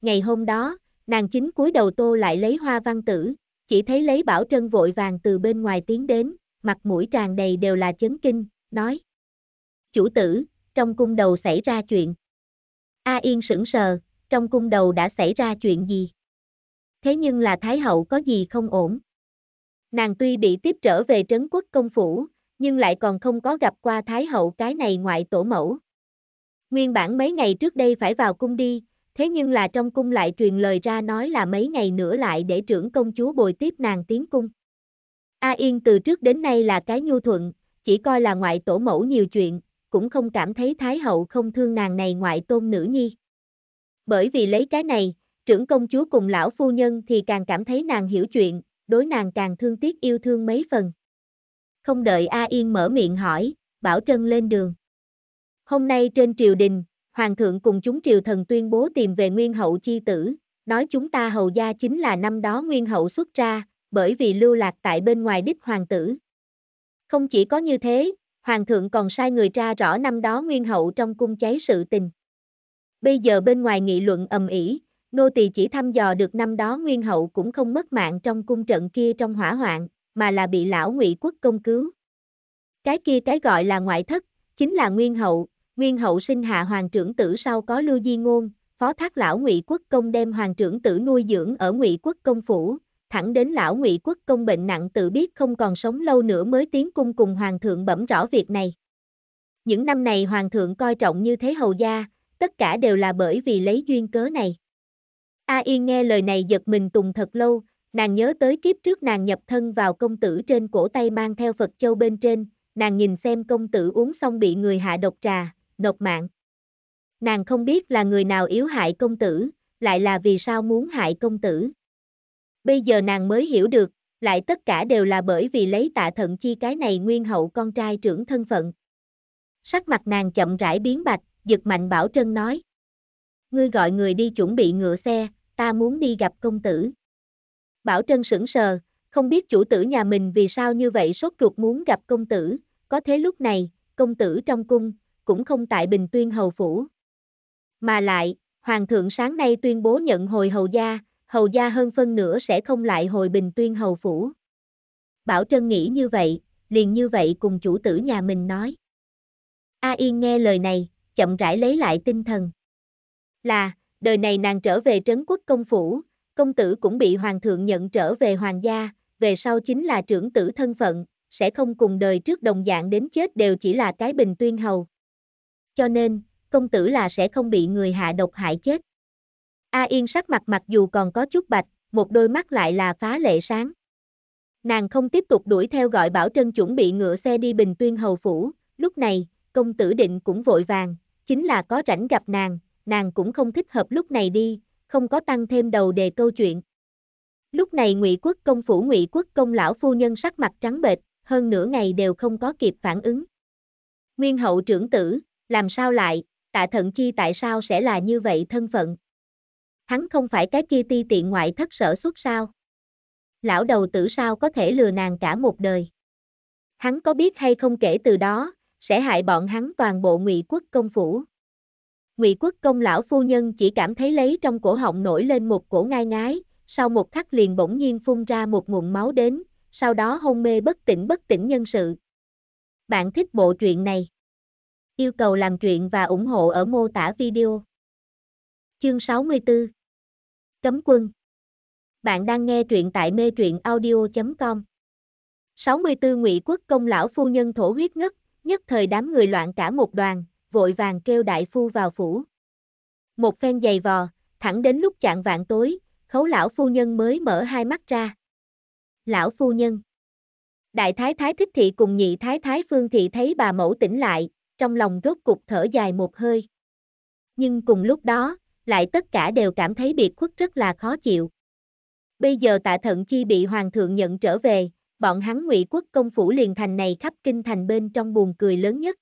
Ngày hôm đó, nàng chính cúi đầu tô lại lấy hoa văn tử, chỉ thấy lấy bảo trân vội vàng từ bên ngoài tiến đến, mặt mũi tràn đầy đều là chấn kinh, nói. Chủ tử, trong cung đầu xảy ra chuyện. A Yên sững sờ, trong cung đầu đã xảy ra chuyện gì? Thế nhưng là Thái Hậu có gì không ổn? Nàng tuy bị tiếp trở về trấn quốc công phủ, nhưng lại còn không có gặp qua Thái hậu cái này ngoại tổ mẫu. Nguyên bản mấy ngày trước đây phải vào cung đi, thế nhưng là trong cung lại truyền lời ra nói là mấy ngày nữa lại để trưởng công chúa bồi tiếp nàng tiến cung. A Yên từ trước đến nay là cái nhu thuận, chỉ coi là ngoại tổ mẫu nhiều chuyện, cũng không cảm thấy Thái hậu không thương nàng này ngoại tôn nữ nhi. Bởi vì lấy cái này, trưởng công chúa cùng lão phu nhân thì càng cảm thấy nàng hiểu chuyện, đối nàng càng thương tiếc yêu thương mấy phần. Không đợi A Yên mở miệng hỏi, Bảo Trân lên đường. Hôm nay trên triều đình, Hoàng thượng cùng chúng triều thần tuyên bố tìm về nguyên hậu chi tử, nói chúng ta hầu gia chính là năm đó nguyên hậu xuất ra, bởi vì lưu lạc tại bên ngoài đích hoàng tử. Không chỉ có như thế, Hoàng thượng còn sai người tra rõ năm đó nguyên hậu trong cung cháy sự tình. Bây giờ bên ngoài nghị luận ầm ĩ, nô tỳ chỉ thăm dò được năm đó nguyên hậu cũng không mất mạng trong cung trận kia trong hỏa hoạn, mà là bị lão ngụy quốc công cứu. Cái kia cái gọi là ngoại thất, chính là nguyên hậu, nguyên hậu sinh hạ hoàng trưởng tử sau có lưu di ngôn, phó thác lão ngụy quốc công đem hoàng trưởng tử nuôi dưỡng ở ngụy quốc công phủ, thẳng đến lão ngụy quốc công bệnh nặng tự biết không còn sống lâu nữa mới tiến cung cùng hoàng thượng bẩm rõ việc này. Những năm này hoàng thượng coi trọng như thế hầu gia, tất cả đều là bởi vì lấy duyên cớ này. A yên nghe lời này giật mình tùng thật lâu, nàng nhớ tới kiếp trước nàng nhập thân vào công tử trên cổ tay mang theo Phật Châu bên trên, nàng nhìn xem công tử uống xong bị người hạ độc trà, độc mạng. Nàng không biết là người nào yếu hại công tử, lại là vì sao muốn hại công tử. Bây giờ nàng mới hiểu được, lại tất cả đều là bởi vì lấy tạ thận chi cái này nguyên hậu con trai trưởng thân phận. Sắc mặt nàng chậm rãi biến bạch, giật mạnh bảo trân nói. Ngươi gọi người đi chuẩn bị ngựa xe, ta muốn đi gặp công tử. Bảo Trân sững sờ, không biết chủ tử nhà mình vì sao như vậy sốt ruột muốn gặp công tử, có thế lúc này, công tử trong cung, cũng không tại Bình Tuyên Hầu Phủ. Mà lại, Hoàng thượng sáng nay tuyên bố nhận hồi hầu gia, hầu gia hơn phân nửa sẽ không lại hồi Bình Tuyên Hầu Phủ. Bảo Trân nghĩ như vậy, liền như vậy cùng chủ tử nhà mình nói. A Yên nghe lời này, chậm rãi lấy lại tinh thần. Là, đời này nàng trở về trấn quốc công phủ, công tử cũng bị hoàng thượng nhận trở về hoàng gia, về sau chính là trưởng tử thân phận, sẽ không cùng đời trước đồng dạng đến chết đều chỉ là cái bình tuyên hầu. Cho nên, công tử là sẽ không bị người hạ độc hại chết. A Yên sắc mặt mặc dù còn có chút bạch, một đôi mắt lại là phá lệ sáng. Nàng không tiếp tục đuổi theo gọi Bảo Trân chuẩn bị ngựa xe đi Bình Tuyên Hầu Phủ, lúc này, công tử định cũng vội vàng, chính là có rảnh gặp nàng, nàng cũng không thích hợp lúc này đi, không có tăng thêm đầu đề câu chuyện. Lúc này Ngụy Quốc công phủ Ngụy Quốc công lão phu nhân sắc mặt trắng bệch, hơn nửa ngày đều không có kịp phản ứng. Nguyên hậu trưởng tử, làm sao lại, tạ thận chi tại sao sẽ là như vậy thân phận? Hắn không phải cái kia ti tiện ngoại thất sở xuất sao? Lão đầu tử sao có thể lừa nàng cả một đời? Hắn có biết hay không kể từ đó, sẽ hại bọn hắn toàn bộ ngụy quốc công phủ. Ngụy Quốc công lão phu nhân chỉ cảm thấy lấy trong cổ họng nổi lên một cổ ngai ngái, sau một khắc liền bỗng nhiên phun ra một nguồn máu đến, sau đó hôn mê bất tỉnh bất tỉnh nhân sự. Bạn thích bộ truyện này? Yêu cầu làm truyện và ủng hộ ở mô tả video. Chương 64 Cấm quân Bạn đang nghe truyện tại mê truyện audio.com 64 Ngụy Quốc công lão phu nhân thổ huyết ngất, nhất thời đám người loạn cả một đoàn, vội vàng kêu đại phu vào phủ. Một phen giày vò, thẳng đến lúc chạng vạn tối, khấu lão phu nhân mới mở hai mắt ra. Lão phu nhân Đại thái thái thích thị cùng nhị thái thái phương thị thấy bà mẫu tỉnh lại, trong lòng rốt cục thở dài một hơi. Nhưng cùng lúc đó, lại tất cả đều cảm thấy biệt khuất rất là khó chịu. Bây giờ tạ thận chi bị hoàng thượng nhận trở về, bọn hắn ngụy quốc công phủ liền thành này khắp kinh thành bên trong buồn cười lớn nhất.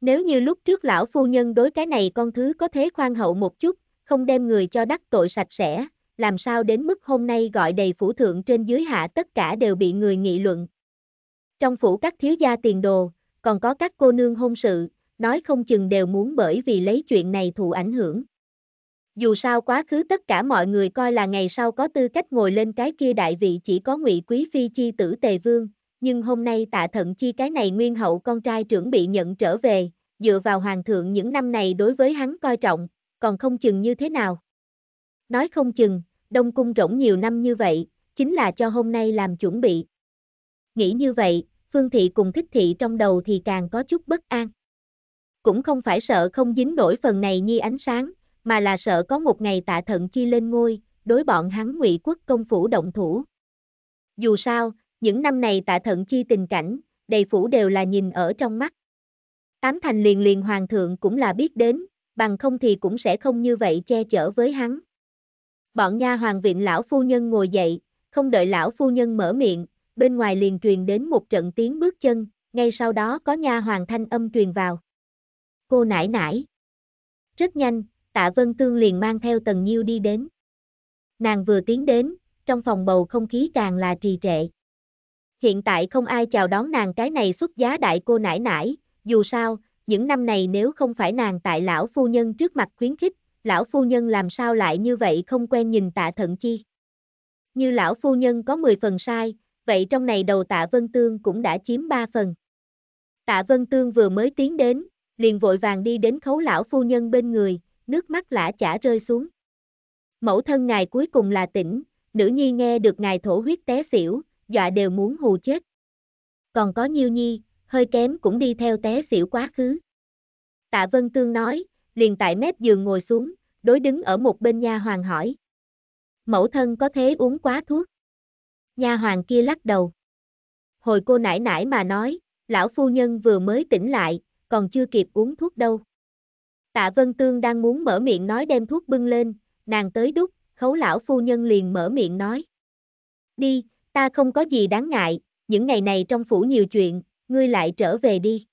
Nếu như lúc trước lão phu nhân đối cái này con thứ có thế khoan hậu một chút, không đem người cho đắc tội sạch sẽ, làm sao đến mức hôm nay gọi đầy phủ thượng trên dưới hạ tất cả đều bị người nghị luận. Trong phủ các thiếu gia tiền đồ, còn có các cô nương hôn sự, nói không chừng đều muốn bởi vì lấy chuyện này thụ ảnh hưởng. Dù sao quá khứ tất cả mọi người coi là ngày sau có tư cách ngồi lên cái kia đại vị chỉ có ngụy quý phi chi tử tề vương, nhưng hôm nay tạ thận chi cái này nguyên hậu con trai trưởng bị nhận trở về, dựa vào hoàng thượng những năm này đối với hắn coi trọng, còn không chừng như thế nào. Nói không chừng, Đông Cung rỗng nhiều năm như vậy, chính là cho hôm nay làm chuẩn bị. Nghĩ như vậy, Phương Thị cùng Thích Thị trong đầu thì càng có chút bất an. Cũng không phải sợ không dính nổi phần này như ánh sáng, mà là sợ có một ngày tạ thận chi lên ngôi, đối bọn hắn ngụy quốc công phủ động thủ. Dù sao, những năm này tạ thận chi tình cảnh, đầy phủ đều là nhìn ở trong mắt. Tám thành liền liền hoàng thượng cũng là biết đến, bằng không thì cũng sẽ không như vậy che chở với hắn. Bọn nha hoàng viện lão phu nhân ngồi dậy, không đợi lão phu nhân mở miệng, bên ngoài liền truyền đến một trận tiếng bước chân, ngay sau đó có nha hoàng thanh âm truyền vào. Cô nải nải. Rất nhanh, tạ vân tương liền mang theo tần nhiêu đi đến. Nàng vừa tiến đến, trong phòng bầu không khí càng là trì trệ hiện tại không ai chào đón nàng cái này xuất giá đại cô nãi nãi. dù sao, những năm này nếu không phải nàng tại lão phu nhân trước mặt khuyến khích, lão phu nhân làm sao lại như vậy không quen nhìn tạ thận chi. Như lão phu nhân có 10 phần sai, vậy trong này đầu tạ Vân Tương cũng đã chiếm 3 phần. Tạ Vân Tương vừa mới tiến đến, liền vội vàng đi đến khấu lão phu nhân bên người, nước mắt lã chả rơi xuống. Mẫu thân ngài cuối cùng là tỉnh, nữ nhi nghe được ngài thổ huyết té xỉu, dọa đều muốn hù chết. Còn có Nhiêu Nhi, hơi kém cũng đi theo té xỉu quá khứ. Tạ Vân Tương nói, liền tại mép giường ngồi xuống, đối đứng ở một bên nha hoàng hỏi. Mẫu thân có thế uống quá thuốc. Nha hoàng kia lắc đầu. Hồi cô nãi nãi mà nói, lão phu nhân vừa mới tỉnh lại, còn chưa kịp uống thuốc đâu. Tạ Vân Tương đang muốn mở miệng nói đem thuốc bưng lên, nàng tới đúc, khấu lão phu nhân liền mở miệng nói. Đi, ta không có gì đáng ngại, những ngày này trong phủ nhiều chuyện, ngươi lại trở về đi.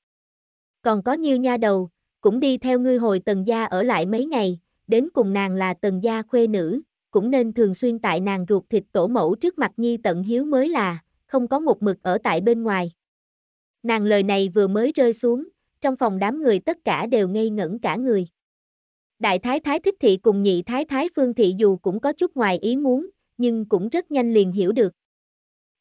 Còn có nhiêu nha đầu, cũng đi theo ngươi hồi tần gia ở lại mấy ngày, đến cùng nàng là tần gia khuê nữ, cũng nên thường xuyên tại nàng ruột thịt tổ mẫu trước mặt nhi tận hiếu mới là, không có một mực ở tại bên ngoài. Nàng lời này vừa mới rơi xuống, trong phòng đám người tất cả đều ngây ngẩn cả người. Đại thái thái thích thị cùng nhị thái thái phương thị dù cũng có chút ngoài ý muốn, nhưng cũng rất nhanh liền hiểu được.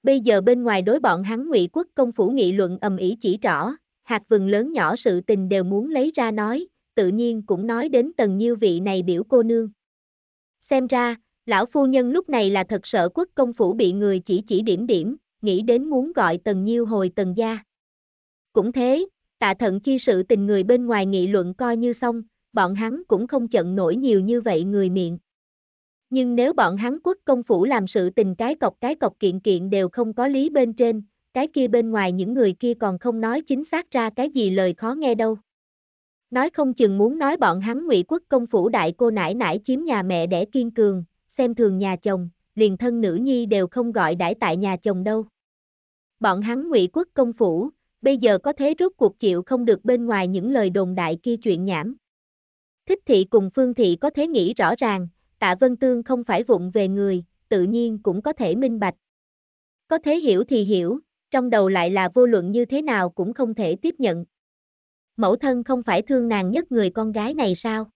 Bây giờ bên ngoài đối bọn hắn ngụy quốc công phủ nghị luận ầm ĩ chỉ rõ, hạt vừng lớn nhỏ sự tình đều muốn lấy ra nói, tự nhiên cũng nói đến tần nhiêu vị này biểu cô nương. Xem ra, lão phu nhân lúc này là thật sợ quốc công phủ bị người chỉ chỉ điểm điểm, nghĩ đến muốn gọi tần nhiêu hồi tần gia. Cũng thế, tạ thận chi sự tình người bên ngoài nghị luận coi như xong, bọn hắn cũng không chận nổi nhiều như vậy người miệng. Nhưng nếu bọn hắn quốc công phủ làm sự tình cái cọc cái cọc kiện kiện đều không có lý bên trên, cái kia bên ngoài những người kia còn không nói chính xác ra cái gì lời khó nghe đâu. Nói không chừng muốn nói bọn hắn ngụy quốc công phủ đại cô nãi nãi chiếm nhà mẹ đẻ kiên cường, xem thường nhà chồng, liền thân nữ nhi đều không gọi đãi tại nhà chồng đâu. Bọn hắn ngụy quốc công phủ, bây giờ có thế rốt cuộc chịu không được bên ngoài những lời đồn đại kia chuyện nhảm. Thích thị cùng phương thị có thế nghĩ rõ ràng, Tạ Vân Tương không phải vụng về người, tự nhiên cũng có thể minh bạch. Có thể hiểu thì hiểu, trong đầu lại là vô luận như thế nào cũng không thể tiếp nhận. Mẫu thân không phải thương nàng nhất người con gái này sao?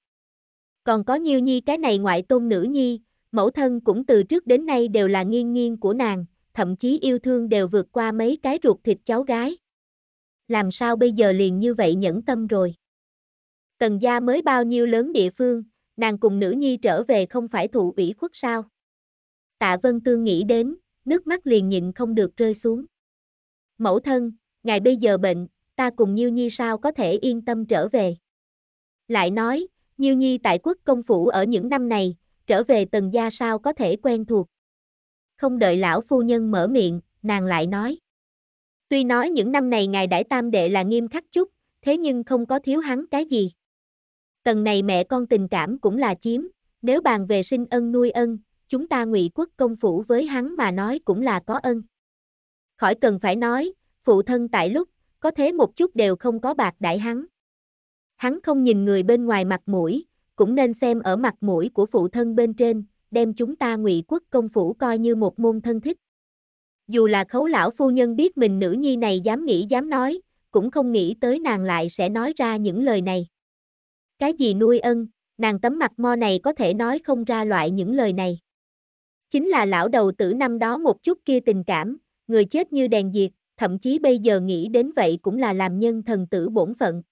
Còn có nhiêu nhi cái này ngoại tôn nữ nhi, mẫu thân cũng từ trước đến nay đều là nghiêng nghiêng của nàng, thậm chí yêu thương đều vượt qua mấy cái ruột thịt cháu gái. Làm sao bây giờ liền như vậy nhẫn tâm rồi? Tần gia mới bao nhiêu lớn địa phương, nàng cùng nữ nhi trở về không phải thụ ủy khuất sao. Tạ Vân Tương nghĩ đến, nước mắt liền nhịn không được rơi xuống. Mẫu thân, ngài bây giờ bệnh, ta cùng Nhiêu Nhi sao có thể yên tâm trở về. Lại nói, Nhiêu Nhi tại quốc công phủ ở những năm này, trở về tần gia sao có thể quen thuộc. Không đợi lão phu nhân mở miệng, nàng lại nói. Tuy nói những năm này ngài đãi tam đệ là nghiêm khắc chút, thế nhưng không có thiếu hắn cái gì. Tầng này mẹ con tình cảm cũng là chiếm, nếu bàn về sinh ân nuôi ân, chúng ta ngụy quốc công phủ với hắn mà nói cũng là có ân. Khỏi cần phải nói, phụ thân tại lúc, có thế một chút đều không có bạc đại hắn. Hắn không nhìn người bên ngoài mặt mũi, cũng nên xem ở mặt mũi của phụ thân bên trên, đem chúng ta ngụy quốc công phủ coi như một môn thân thích. Dù là khấu lão phu nhân biết mình nữ nhi này dám nghĩ dám nói, cũng không nghĩ tới nàng lại sẽ nói ra những lời này. Cái gì nuôi ân, nàng tấm mặt mo này có thể nói không ra loại những lời này. Chính là lão đầu tử năm đó một chút kia tình cảm, người chết như đèn diệt, thậm chí bây giờ nghĩ đến vậy cũng là làm nhân thần tử bổn phận.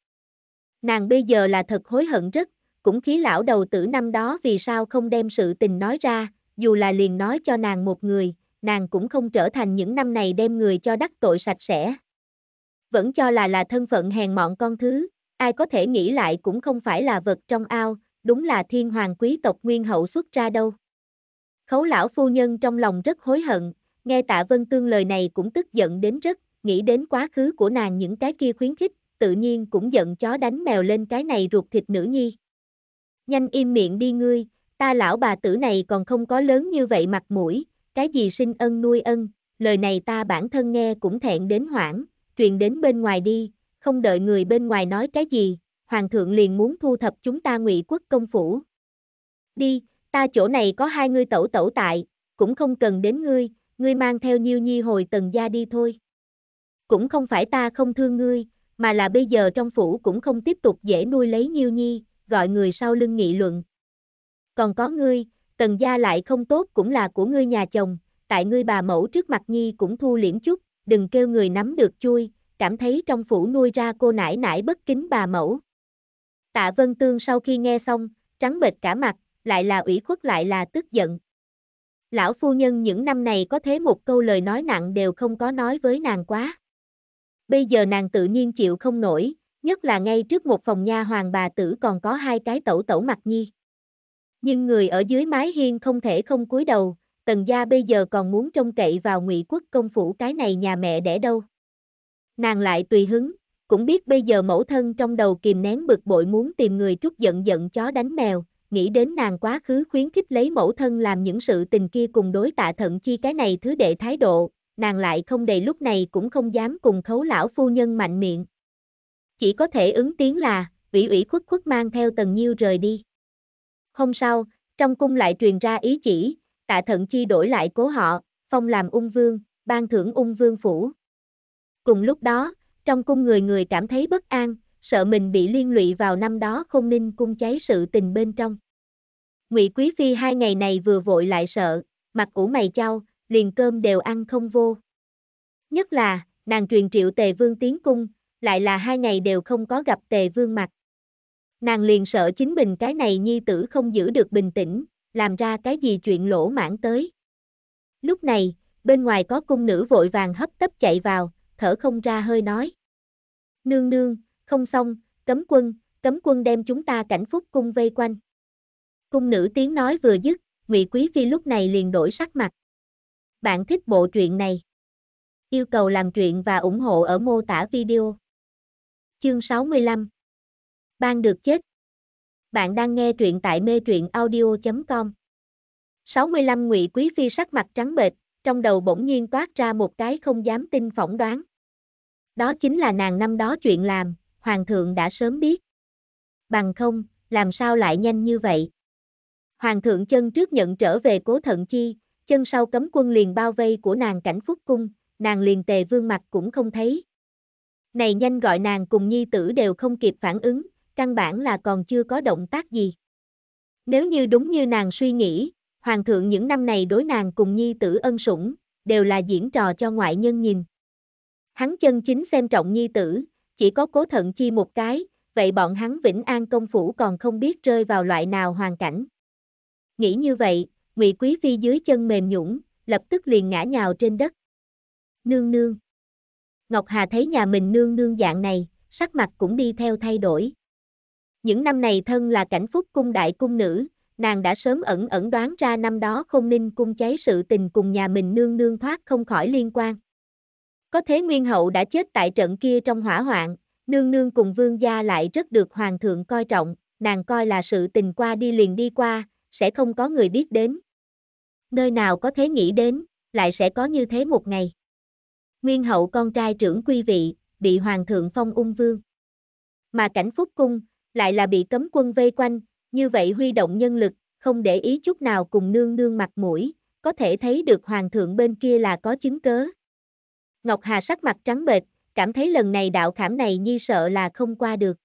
Nàng bây giờ là thật hối hận rất, cũng khí lão đầu tử năm đó vì sao không đem sự tình nói ra, dù là liền nói cho nàng một người, nàng cũng không trở thành những năm này đem người cho đắc tội sạch sẽ. Vẫn cho là là thân phận hèn mọn con thứ, ai có thể nghĩ lại cũng không phải là vật trong ao, đúng là thiên hoàng quý tộc nguyên hậu xuất ra đâu. Khấu lão phu nhân trong lòng rất hối hận, nghe tạ vân tương lời này cũng tức giận đến rất, nghĩ đến quá khứ của nàng những cái kia khuyến khích, tự nhiên cũng giận chó đánh mèo lên cái này ruột thịt nữ nhi. Nhanh im miệng đi ngươi, ta lão bà tử này còn không có lớn như vậy mặt mũi, cái gì sinh ân nuôi ân, lời này ta bản thân nghe cũng thẹn đến hoảng, truyền đến bên ngoài đi, không đợi người bên ngoài nói cái gì, hoàng thượng liền muốn thu thập chúng ta ngụy quốc công phủ. Đi, ta chỗ này có hai ngươi tẩu tẩu tại, cũng không cần đến ngươi, ngươi mang theo nhiêu nhi hồi tần gia đi thôi. Cũng không phải ta không thương ngươi, mà là bây giờ trong phủ cũng không tiếp tục dễ nuôi lấy nhiêu nhi, gọi người sau lưng nghị luận. Còn có ngươi, tần gia lại không tốt cũng là của ngươi nhà chồng, tại ngươi bà mẫu trước mặt nhi cũng thu liễm chút, đừng kêu người nắm được chui, cảm thấy trong phủ nuôi ra cô nải nải bất kính bà mẫu. Tạ Vân Tương sau khi nghe xong, trắng bệch cả mặt, lại là ủy khuất lại là tức giận. Lão phu nhân những năm này có thế một câu lời nói nặng đều không có nói với nàng quá. Bây giờ nàng tự nhiên chịu không nổi, nhất là ngay trước một phòng nha hoàng bà tử còn có hai cái tẩu tẩu mặt nhi. Nhưng người ở dưới mái hiên không thể không cúi đầu, tần gia bây giờ còn muốn trông cậy vào ngụy quốc công phủ cái này nhà mẹ đẻ đâu. Nàng lại tùy hứng, cũng biết bây giờ mẫu thân trong đầu kìm nén bực bội muốn tìm người trút giận giận chó đánh mèo, nghĩ đến nàng quá khứ khuyến khích lấy mẫu thân làm những sự tình kia cùng đối tạ thận chi cái này thứ đệ thái độ, nàng lại không đầy lúc này cũng không dám cùng khấu lão phu nhân mạnh miệng. Chỉ có thể ứng tiếng là, ủy ủy khuất khuất mang theo tần nhiêu rời đi. Hôm sau, trong cung lại truyền ra ý chỉ, tạ thận chi đổi lại cố họ, phong làm ung vương, ban thưởng ung vương phủ. Cùng lúc đó, trong cung người người cảm thấy bất an, sợ mình bị liên lụy vào năm đó không ninh cung cháy sự tình bên trong. Ngụy Quý Phi hai ngày này vừa vội lại sợ, mặt của mày chau, liền cơm đều ăn không vô. Nhất là, nàng truyền triệu Tề Vương tiến cung, lại là hai ngày đều không có gặp Tề Vương mặt. Nàng liền sợ chính mình cái này nhi tử không giữ được bình tĩnh, làm ra cái gì chuyện lỗ mãn tới. Lúc này, bên ngoài có cung nữ vội vàng hấp tấp chạy vào, thở không ra hơi nói. Nương nương, không xong, cấm quân, cấm quân đem chúng ta cảnh phúc cung vây quanh. Cung nữ tiếng nói vừa dứt, Ngụy Quý Phi lúc này liền đổi sắc mặt. Bạn thích bộ truyện này? Yêu cầu làm truyện và ủng hộ ở mô tả video. Chương 65 Ban được chết Bạn đang nghe truyện tại mê truyện audio.com 65 Ngụy Quý Phi sắc mặt trắng bệch, trong đầu bỗng nhiên toát ra một cái không dám tin phỏng đoán. Đó chính là nàng năm đó chuyện làm, hoàng thượng đã sớm biết. Bằng không, làm sao lại nhanh như vậy? Hoàng thượng chân trước nhận trở về cố thận chi, chân sau cấm quân liền bao vây của nàng cảnh phúc cung, nàng liền tề vương mặt cũng không thấy. Này nhanh gọi nàng cùng nhi tử đều không kịp phản ứng, căn bản là còn chưa có động tác gì. Nếu như đúng như nàng suy nghĩ, hoàng thượng những năm này đối nàng cùng nhi tử ân sủng, đều là diễn trò cho ngoại nhân nhìn. Hắn chân chính xem trọng nhi tử, chỉ có cố thận chi một cái, vậy bọn hắn Vĩnh An công phủ còn không biết rơi vào loại nào hoàn cảnh. Nghĩ như vậy, Ngụy Quý Phi dưới chân mềm nhũng, lập tức liền ngã nhào trên đất. Nương nương. Ngọc Hà thấy nhà mình nương nương dạng này, sắc mặt cũng đi theo thay đổi. Những năm này thân là cảnh phúc cung đại cung nữ, nàng đã sớm ẩn ẩn đoán ra năm đó không ninh cung cháy sự tình cùng nhà mình nương nương thoát không khỏi liên quan. Có thế Nguyên Hậu đã chết tại trận kia trong hỏa hoạn, nương nương cùng vương gia lại rất được hoàng thượng coi trọng, nàng coi là sự tình qua đi liền đi qua, sẽ không có người biết đến. Nơi nào có thế nghĩ đến, lại sẽ có như thế một ngày. Nguyên hậu con trai trưởng quy vị, bị hoàng thượng phong ung vương. Mà cảnh phúc cung, lại là bị cấm quân vây quanh, như vậy huy động nhân lực, không để ý chút nào cùng nương nương mặt mũi, có thể thấy được hoàng thượng bên kia là có chứng cớ. Ngọc Hà sắc mặt trắng bệch, cảm thấy lần này đạo khảm này như sợ là không qua được.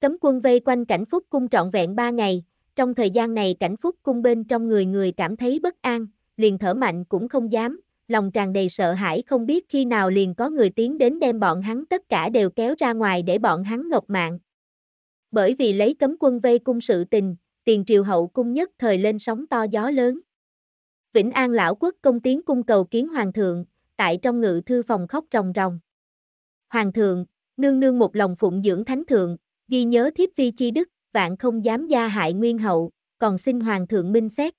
Cấm quân vây quanh cảnh phúc cung trọn vẹn 3 ngày, trong thời gian này cảnh phúc cung bên trong người người cảm thấy bất an, liền thở mạnh cũng không dám, lòng tràn đầy sợ hãi không biết khi nào liền có người tiến đến đem bọn hắn tất cả đều kéo ra ngoài để bọn hắn ngọc mạng. Bởi vì lấy cấm quân vây cung sự tình, tiền triều hậu cung nhất thời lên sóng to gió lớn. Vĩnh An lão quốc công tiến cung cầu kiến hoàng thượng, tại trong ngự thư phòng khóc ròng ròng. Hoàng thượng, nương nương một lòng phụng dưỡng thánh thượng, ghi nhớ thiếp phi chi đức, vạn không dám gia hại nguyên hậu, còn xin hoàng thượng minh xét.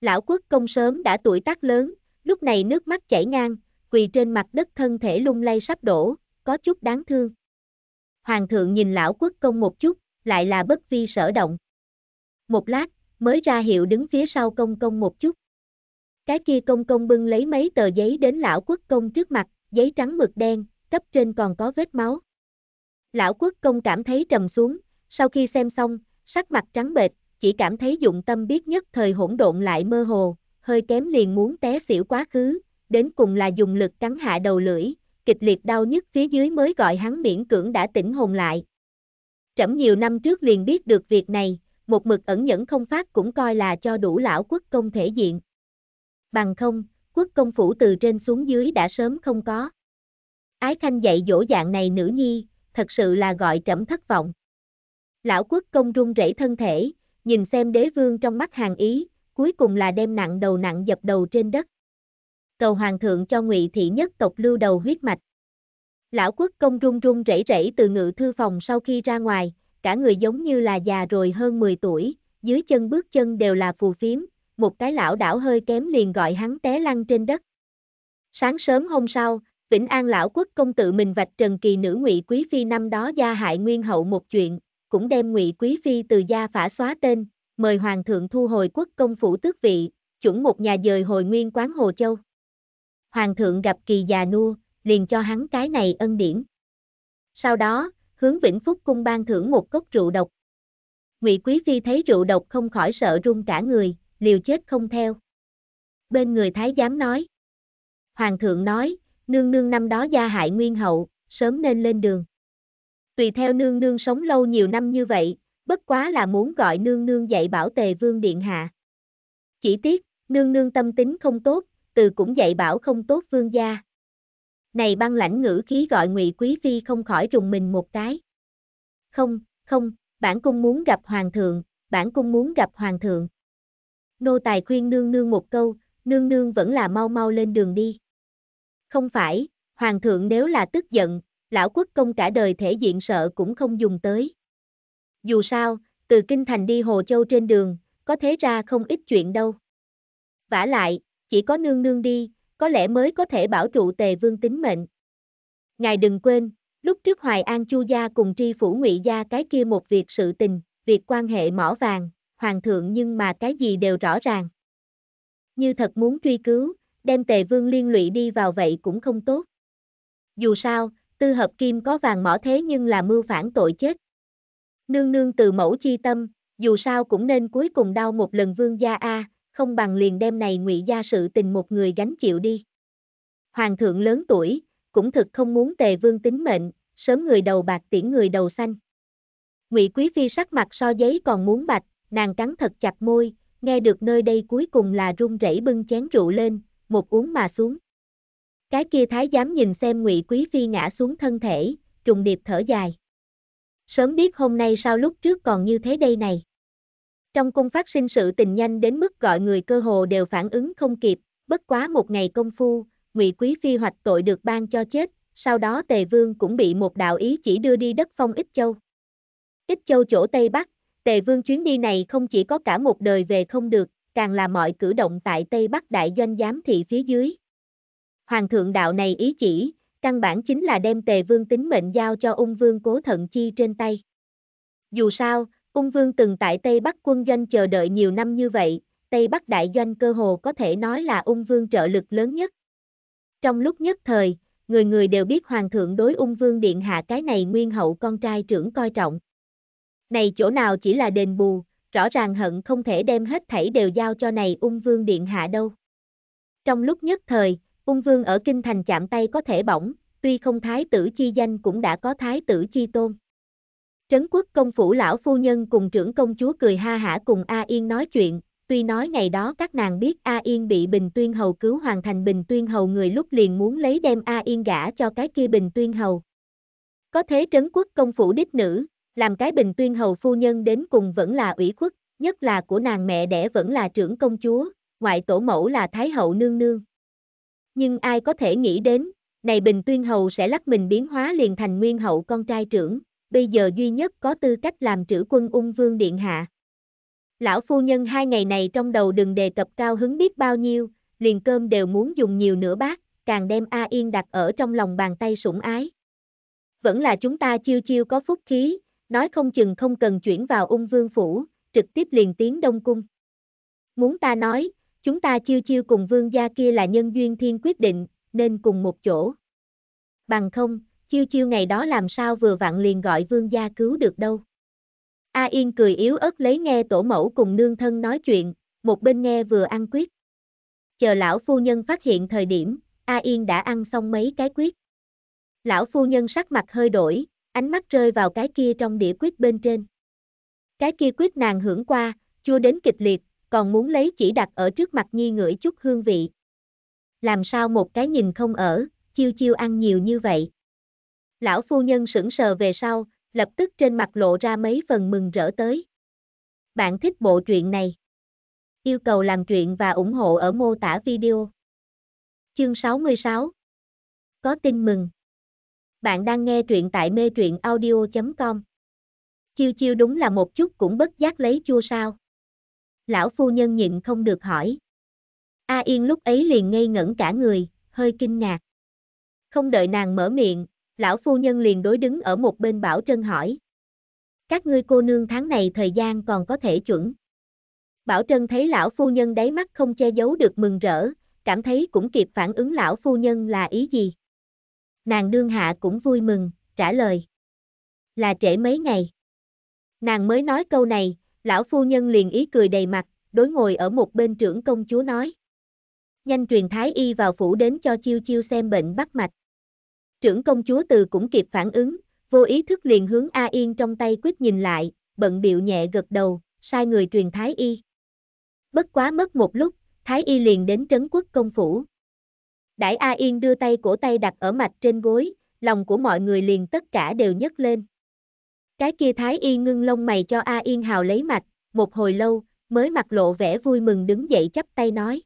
Lão quốc công sớm đã tuổi tác lớn, lúc này nước mắt chảy ngang, quỳ trên mặt đất thân thể lung lay sắp đổ, có chút đáng thương. Hoàng thượng nhìn lão quốc công một chút, lại là bất vi sở động. Một lát, mới ra hiệu đứng phía sau công công một chút. Cái kia công công bưng lấy mấy tờ giấy đến lão quốc công trước mặt, giấy trắng mực đen, cấp trên còn có vết máu. Lão quốc công cảm thấy trầm xuống, sau khi xem xong, sắc mặt trắng bệch, chỉ cảm thấy dụng tâm biết nhất thời hỗn độn lại mơ hồ, hơi kém liền muốn té xỉu quá khứ, đến cùng là dùng lực cắn hạ đầu lưỡi, kịch liệt đau nhất phía dưới mới gọi hắn miễn cưỡng đã tỉnh hồn lại. Trẫm nhiều năm trước liền biết được việc này, một mực ẩn nhẫn không phát cũng coi là cho đủ lão quốc công thể diện bằng không, quốc công phủ từ trên xuống dưới đã sớm không có. Ái Khanh dạy dỗ dạng này nữ nhi, thật sự là gọi trẫm thất vọng. Lão quốc công run rẩy thân thể, nhìn xem đế vương trong mắt hàng ý, cuối cùng là đem nặng đầu nặng dập đầu trên đất. Cầu hoàng thượng cho ngụy thị nhất tộc lưu đầu huyết mạch. Lão quốc công run run rẩy rẩy từ ngự thư phòng sau khi ra ngoài, cả người giống như là già rồi hơn 10 tuổi, dưới chân bước chân đều là phù phiếm, một cái lão đảo hơi kém liền gọi hắn té lăn trên đất. Sáng sớm hôm sau, Vĩnh An lão quốc công tự mình vạch trần kỳ nữ Ngụy Quý Phi năm đó gia hại nguyên hậu một chuyện, cũng đem Ngụy Quý Phi từ gia phả xóa tên, mời Hoàng thượng thu hồi quốc công phủ tước vị, chuẩn một nhà dời hồi nguyên quán Hồ Châu. Hoàng thượng gặp kỳ già nua, liền cho hắn cái này ân điển. Sau đó, hướng Vĩnh Phúc cung ban thưởng một cốc rượu độc. Ngụy Quý Phi thấy rượu độc không khỏi sợ run cả người, liều chết không theo. Bên người thái giám nói. Hoàng thượng nói, nương nương năm đó gia hại nguyên hậu, sớm nên lên đường. Tùy theo nương nương sống lâu nhiều năm như vậy, bất quá là muốn gọi nương nương dạy bảo tề vương điện hạ. Chỉ tiếc, nương nương tâm tính không tốt, từ cũng dạy bảo không tốt vương gia. Này băng lãnh ngữ khí gọi ngụy Quý Phi không khỏi rùng mình một cái. Không, không, bản cung muốn gặp hoàng thượng, bản cung muốn gặp hoàng thượng nô tài khuyên nương nương một câu, nương nương vẫn là mau mau lên đường đi. Không phải, hoàng thượng nếu là tức giận, lão quốc công cả đời thể diện sợ cũng không dùng tới. Dù sao, từ Kinh Thành đi Hồ Châu trên đường, có thế ra không ít chuyện đâu. vả lại, chỉ có nương nương đi, có lẽ mới có thể bảo trụ tề vương tính mệnh. Ngài đừng quên, lúc trước Hoài An Chu Gia cùng tri phủ Ngụy Gia cái kia một việc sự tình, việc quan hệ mỏ vàng, hoàng thượng nhưng mà cái gì đều rõ ràng. Như thật muốn truy cứu, đem tề vương liên lụy đi vào vậy cũng không tốt. Dù sao, tư hợp kim có vàng mỏ thế nhưng là mưu phản tội chết. Nương nương từ mẫu chi tâm, dù sao cũng nên cuối cùng đau một lần vương gia A, không bằng liền đem này ngụy gia sự tình một người gánh chịu đi. Hoàng thượng lớn tuổi, cũng thực không muốn tề vương tính mệnh, sớm người đầu bạc tiễn người đầu xanh. Ngụy Quý Phi sắc mặt so giấy còn muốn bạch, nàng cắn thật chặt môi, nghe được nơi đây cuối cùng là run rẩy bưng chén rượu lên, một uống mà xuống. Cái kia thái giám nhìn xem Ngụy Quý Phi ngã xuống thân thể, trùng điệp thở dài. Sớm biết hôm nay sao lúc trước còn như thế đây này. Trong cung phát sinh sự tình nhanh đến mức gọi người cơ hồ đều phản ứng không kịp, bất quá một ngày công phu, Ngụy Quý Phi hoạch tội được ban cho chết, sau đó Tề Vương cũng bị một đạo ý chỉ đưa đi đất phong ít Châu. ít Châu chỗ Tây Bắc, Tề Vương chuyến đi này không chỉ có cả một đời về không được, càng là mọi cử động tại Tây Bắc Đại Doanh Giám Thị phía dưới. Hoàng thượng đạo này ý chỉ, căn bản chính là đem Tề Vương tính mệnh giao cho ung vương cố thận chi trên tay. Dù sao, ung vương từng tại Tây Bắc quân doanh chờ đợi nhiều năm như vậy, Tây Bắc Đại Doanh cơ hồ có thể nói là ung vương trợ lực lớn nhất. Trong lúc nhất thời, người người đều biết Hoàng thượng đối ung vương điện hạ cái này nguyên hậu con trai trưởng coi trọng. Này chỗ nào chỉ là đền bù, rõ ràng hận không thể đem hết thảy đều giao cho này ung vương điện hạ đâu. Trong lúc nhất thời, ung vương ở kinh thành chạm tay có thể bỏng, tuy không thái tử chi danh cũng đã có thái tử chi tôn. Trấn quốc công phủ lão phu nhân cùng trưởng công chúa cười ha hả cùng A Yên nói chuyện, tuy nói ngày đó các nàng biết A Yên bị Bình Tuyên Hầu cứu hoàn thành Bình Tuyên Hầu người lúc liền muốn lấy đem A Yên gả cho cái kia Bình Tuyên Hầu. Có thế trấn quốc công phủ đích nữ, làm cái bình tuyên hầu phu nhân đến cùng vẫn là ủy khuất, nhất là của nàng mẹ đẻ vẫn là trưởng công chúa, ngoại tổ mẫu là Thái hậu nương nương. Nhưng ai có thể nghĩ đến, này bình tuyên hầu sẽ lắc mình biến hóa liền thành nguyên hậu con trai trưởng, bây giờ duy nhất có tư cách làm trữ quân ung vương điện hạ. Lão phu nhân hai ngày này trong đầu đừng đề cập cao hứng biết bao nhiêu, liền cơm đều muốn dùng nhiều nửa bát, càng đem A Yên đặt ở trong lòng bàn tay sủng ái. Vẫn là chúng ta chiêu chiêu có phúc khí, nói không chừng không cần chuyển vào ung vương phủ, trực tiếp liền tiến đông cung. Muốn ta nói, chúng ta chiêu chiêu cùng vương gia kia là nhân duyên thiên quyết định, nên cùng một chỗ. Bằng không, chiêu chiêu ngày đó làm sao vừa vặn liền gọi vương gia cứu được đâu. A Yên cười yếu ớt lấy nghe tổ mẫu cùng nương thân nói chuyện, một bên nghe vừa ăn quyết. Chờ lão phu nhân phát hiện thời điểm, A Yên đã ăn xong mấy cái quyết. Lão phu nhân sắc mặt hơi đổi, ánh mắt rơi vào cái kia trong đĩa quyết bên trên. Cái kia quyết nàng hưởng qua, chua đến kịch liệt, còn muốn lấy chỉ đặt ở trước mặt nhi ngửi chút hương vị. Làm sao một cái nhìn không ở, chiêu chiêu ăn nhiều như vậy. Lão phu nhân sững sờ về sau, lập tức trên mặt lộ ra mấy phần mừng rỡ tới. Bạn thích bộ truyện này? Yêu cầu làm truyện và ủng hộ ở mô tả video. Chương 66 Có tin mừng bạn đang nghe truyện tại mê truyện audio.com. Chiêu chiêu đúng là một chút cũng bất giác lấy chua sao. Lão phu nhân nhịn không được hỏi. A Yên lúc ấy liền ngây ngẩn cả người, hơi kinh ngạc. Không đợi nàng mở miệng, lão phu nhân liền đối đứng ở một bên bảo trân hỏi. Các ngươi cô nương tháng này thời gian còn có thể chuẩn. Bảo Trân thấy lão phu nhân đáy mắt không che giấu được mừng rỡ, cảm thấy cũng kịp phản ứng lão phu nhân là ý gì. Nàng đương hạ cũng vui mừng, trả lời. Là trễ mấy ngày. Nàng mới nói câu này, lão phu nhân liền ý cười đầy mặt, đối ngồi ở một bên trưởng công chúa nói. Nhanh truyền thái y vào phủ đến cho chiêu chiêu xem bệnh bắt mạch. Trưởng công chúa từ cũng kịp phản ứng, vô ý thức liền hướng A Yên trong tay quyết nhìn lại, bận biệu nhẹ gật đầu, sai người truyền thái y. Bất quá mất một lúc, thái y liền đến trấn quốc công phủ. Đại A Yên đưa tay cổ tay đặt ở mạch trên gối, lòng của mọi người liền tất cả đều nhấc lên. Cái kia Thái Y ngưng lông mày cho A Yên hào lấy mạch, một hồi lâu, mới mặt lộ vẻ vui mừng đứng dậy chắp tay nói.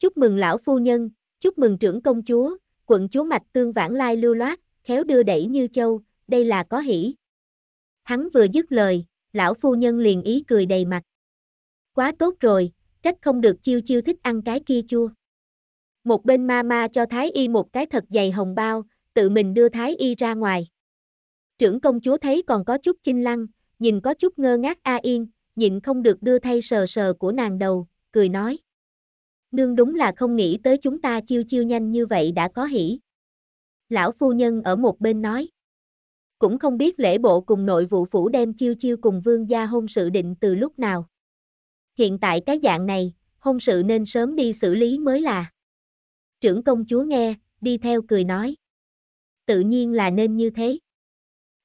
Chúc mừng lão phu nhân, chúc mừng trưởng công chúa, quận chúa mạch tương vãng lai lưu loát, khéo đưa đẩy như châu, đây là có hỷ. Hắn vừa dứt lời, lão phu nhân liền ý cười đầy mặt. Quá tốt rồi, trách không được chiêu chiêu thích ăn cái kia chua. Một bên mama cho Thái Y một cái thật dày hồng bao, tự mình đưa Thái Y ra ngoài. Trưởng công chúa thấy còn có chút chinh lăng, nhìn có chút ngơ ngác A Yên, nhịn không được đưa thay sờ sờ của nàng đầu, cười nói. Nương đúng là không nghĩ tới chúng ta chiêu chiêu nhanh như vậy đã có hỉ. Lão phu nhân ở một bên nói. Cũng không biết lễ bộ cùng nội vụ phủ đem chiêu chiêu cùng vương gia hôn sự định từ lúc nào. Hiện tại cái dạng này, hôn sự nên sớm đi xử lý mới là. Trưởng công chúa nghe, đi theo cười nói. Tự nhiên là nên như thế.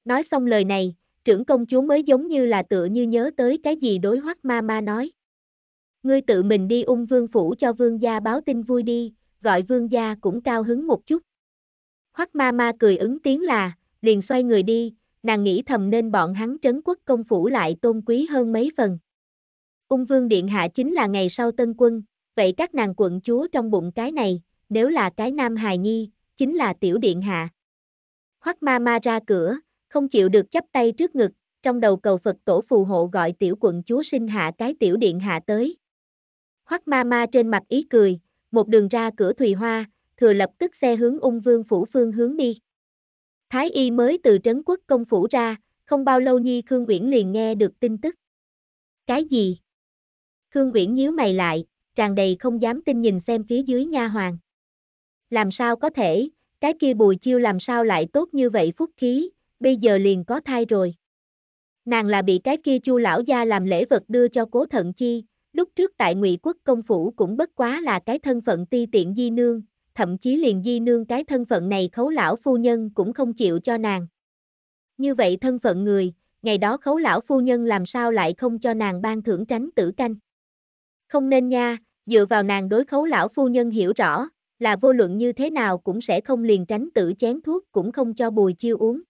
Nói xong lời này, trưởng công chúa mới giống như là tựa như nhớ tới cái gì đối hoắc ma ma nói. Ngươi tự mình đi ung vương phủ cho vương gia báo tin vui đi, gọi vương gia cũng cao hứng một chút. Hoắc ma ma cười ứng tiếng là, liền xoay người đi, nàng nghĩ thầm nên bọn hắn trấn quốc công phủ lại tôn quý hơn mấy phần. Ung vương điện hạ chính là ngày sau tân quân, vậy các nàng quận chúa trong bụng cái này, nếu là cái nam hài nhi, chính là tiểu điện hạ. Hoắc ma ma ra cửa, không chịu được chắp tay trước ngực, trong đầu cầu Phật tổ phù hộ gọi tiểu quận chúa sinh hạ cái tiểu điện hạ tới. Hoắc ma ma trên mặt ý cười, một đường ra cửa Thùy Hoa, thừa lập tức xe hướng ung vương phủ phương hướng đi. Thái y mới từ trấn quốc công phủ ra, không bao lâu Nhi Khương Uyển liền nghe được tin tức. Cái gì? Khương Uyển nhíu mày lại, tràn đầy không dám tin nhìn xem phía dưới nha hoàng làm sao có thể, cái kia bùi chiêu làm sao lại tốt như vậy phúc khí, bây giờ liền có thai rồi. Nàng là bị cái kia chu lão gia làm lễ vật đưa cho cố thận chi, lúc trước tại ngụy quốc công phủ cũng bất quá là cái thân phận ti tiện di nương, thậm chí liền di nương cái thân phận này khấu lão phu nhân cũng không chịu cho nàng. Như vậy thân phận người, ngày đó khấu lão phu nhân làm sao lại không cho nàng ban thưởng tránh tử canh. Không nên nha, dựa vào nàng đối khấu lão phu nhân hiểu rõ, là vô luận như thế nào cũng sẽ không liền tránh tự chén thuốc cũng không cho bùi chiêu uống.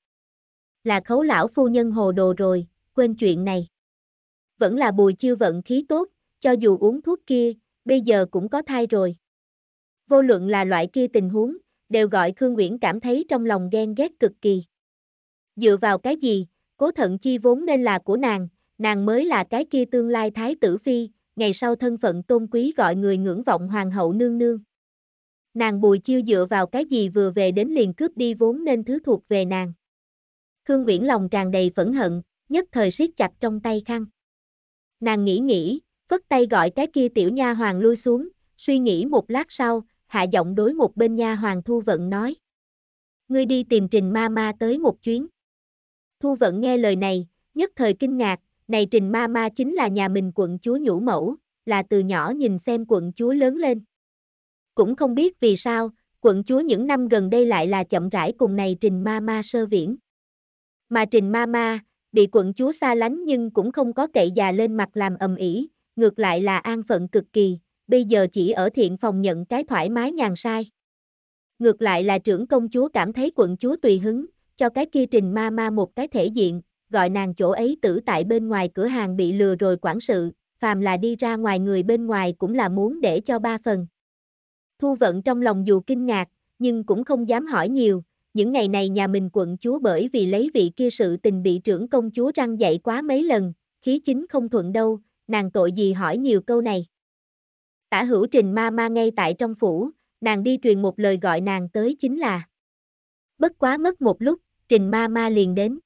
Là khấu lão phu nhân hồ đồ rồi, quên chuyện này. Vẫn là bùi chiêu vận khí tốt, cho dù uống thuốc kia, bây giờ cũng có thai rồi. Vô luận là loại kia tình huống, đều gọi Khương Nguyễn cảm thấy trong lòng ghen ghét cực kỳ. Dựa vào cái gì, cố thận chi vốn nên là của nàng, nàng mới là cái kia tương lai thái tử phi, ngày sau thân phận tôn quý gọi người ngưỡng vọng hoàng hậu nương nương. Nàng bùi chiêu dựa vào cái gì vừa về đến liền cướp đi vốn nên thứ thuộc về nàng. Khương Nguyễn lòng tràn đầy phẫn hận, nhất thời siết chặt trong tay khăn. Nàng nghĩ nghĩ, phất tay gọi cái kia tiểu nha hoàng lui xuống, suy nghĩ một lát sau, hạ giọng đối một bên nha hoàng Thu Vận nói. Ngươi đi tìm Trình Ma Ma tới một chuyến. Thu Vận nghe lời này, nhất thời kinh ngạc, này Trình Ma Ma chính là nhà mình quận chúa nhũ mẫu, là từ nhỏ nhìn xem quận chúa lớn lên. Cũng không biết vì sao, quận chúa những năm gần đây lại là chậm rãi cùng này Trình Ma Ma sơ viễn. Mà Trình Ma Ma, bị quận chúa xa lánh nhưng cũng không có cậy già lên mặt làm ầm ĩ, ngược lại là an phận cực kỳ, bây giờ chỉ ở thiện phòng nhận cái thoải mái nhàn sai. Ngược lại là trưởng công chúa cảm thấy quận chúa tùy hứng, cho cái kia Trình Ma Ma một cái thể diện, gọi nàng chỗ ấy tử tại bên ngoài cửa hàng bị lừa rồi quản sự, phàm là đi ra ngoài người bên ngoài cũng là muốn để cho ba phần. Thu vận trong lòng dù kinh ngạc, nhưng cũng không dám hỏi nhiều, những ngày này nhà mình quận chúa bởi vì lấy vị kia sự tình bị trưởng công chúa răng dạy quá mấy lần, khí chính không thuận đâu, nàng tội gì hỏi nhiều câu này. Tả hữu trình ma ma ngay tại trong phủ, nàng đi truyền một lời gọi nàng tới chính là. Bất quá mất một lúc, trình ma ma liền đến.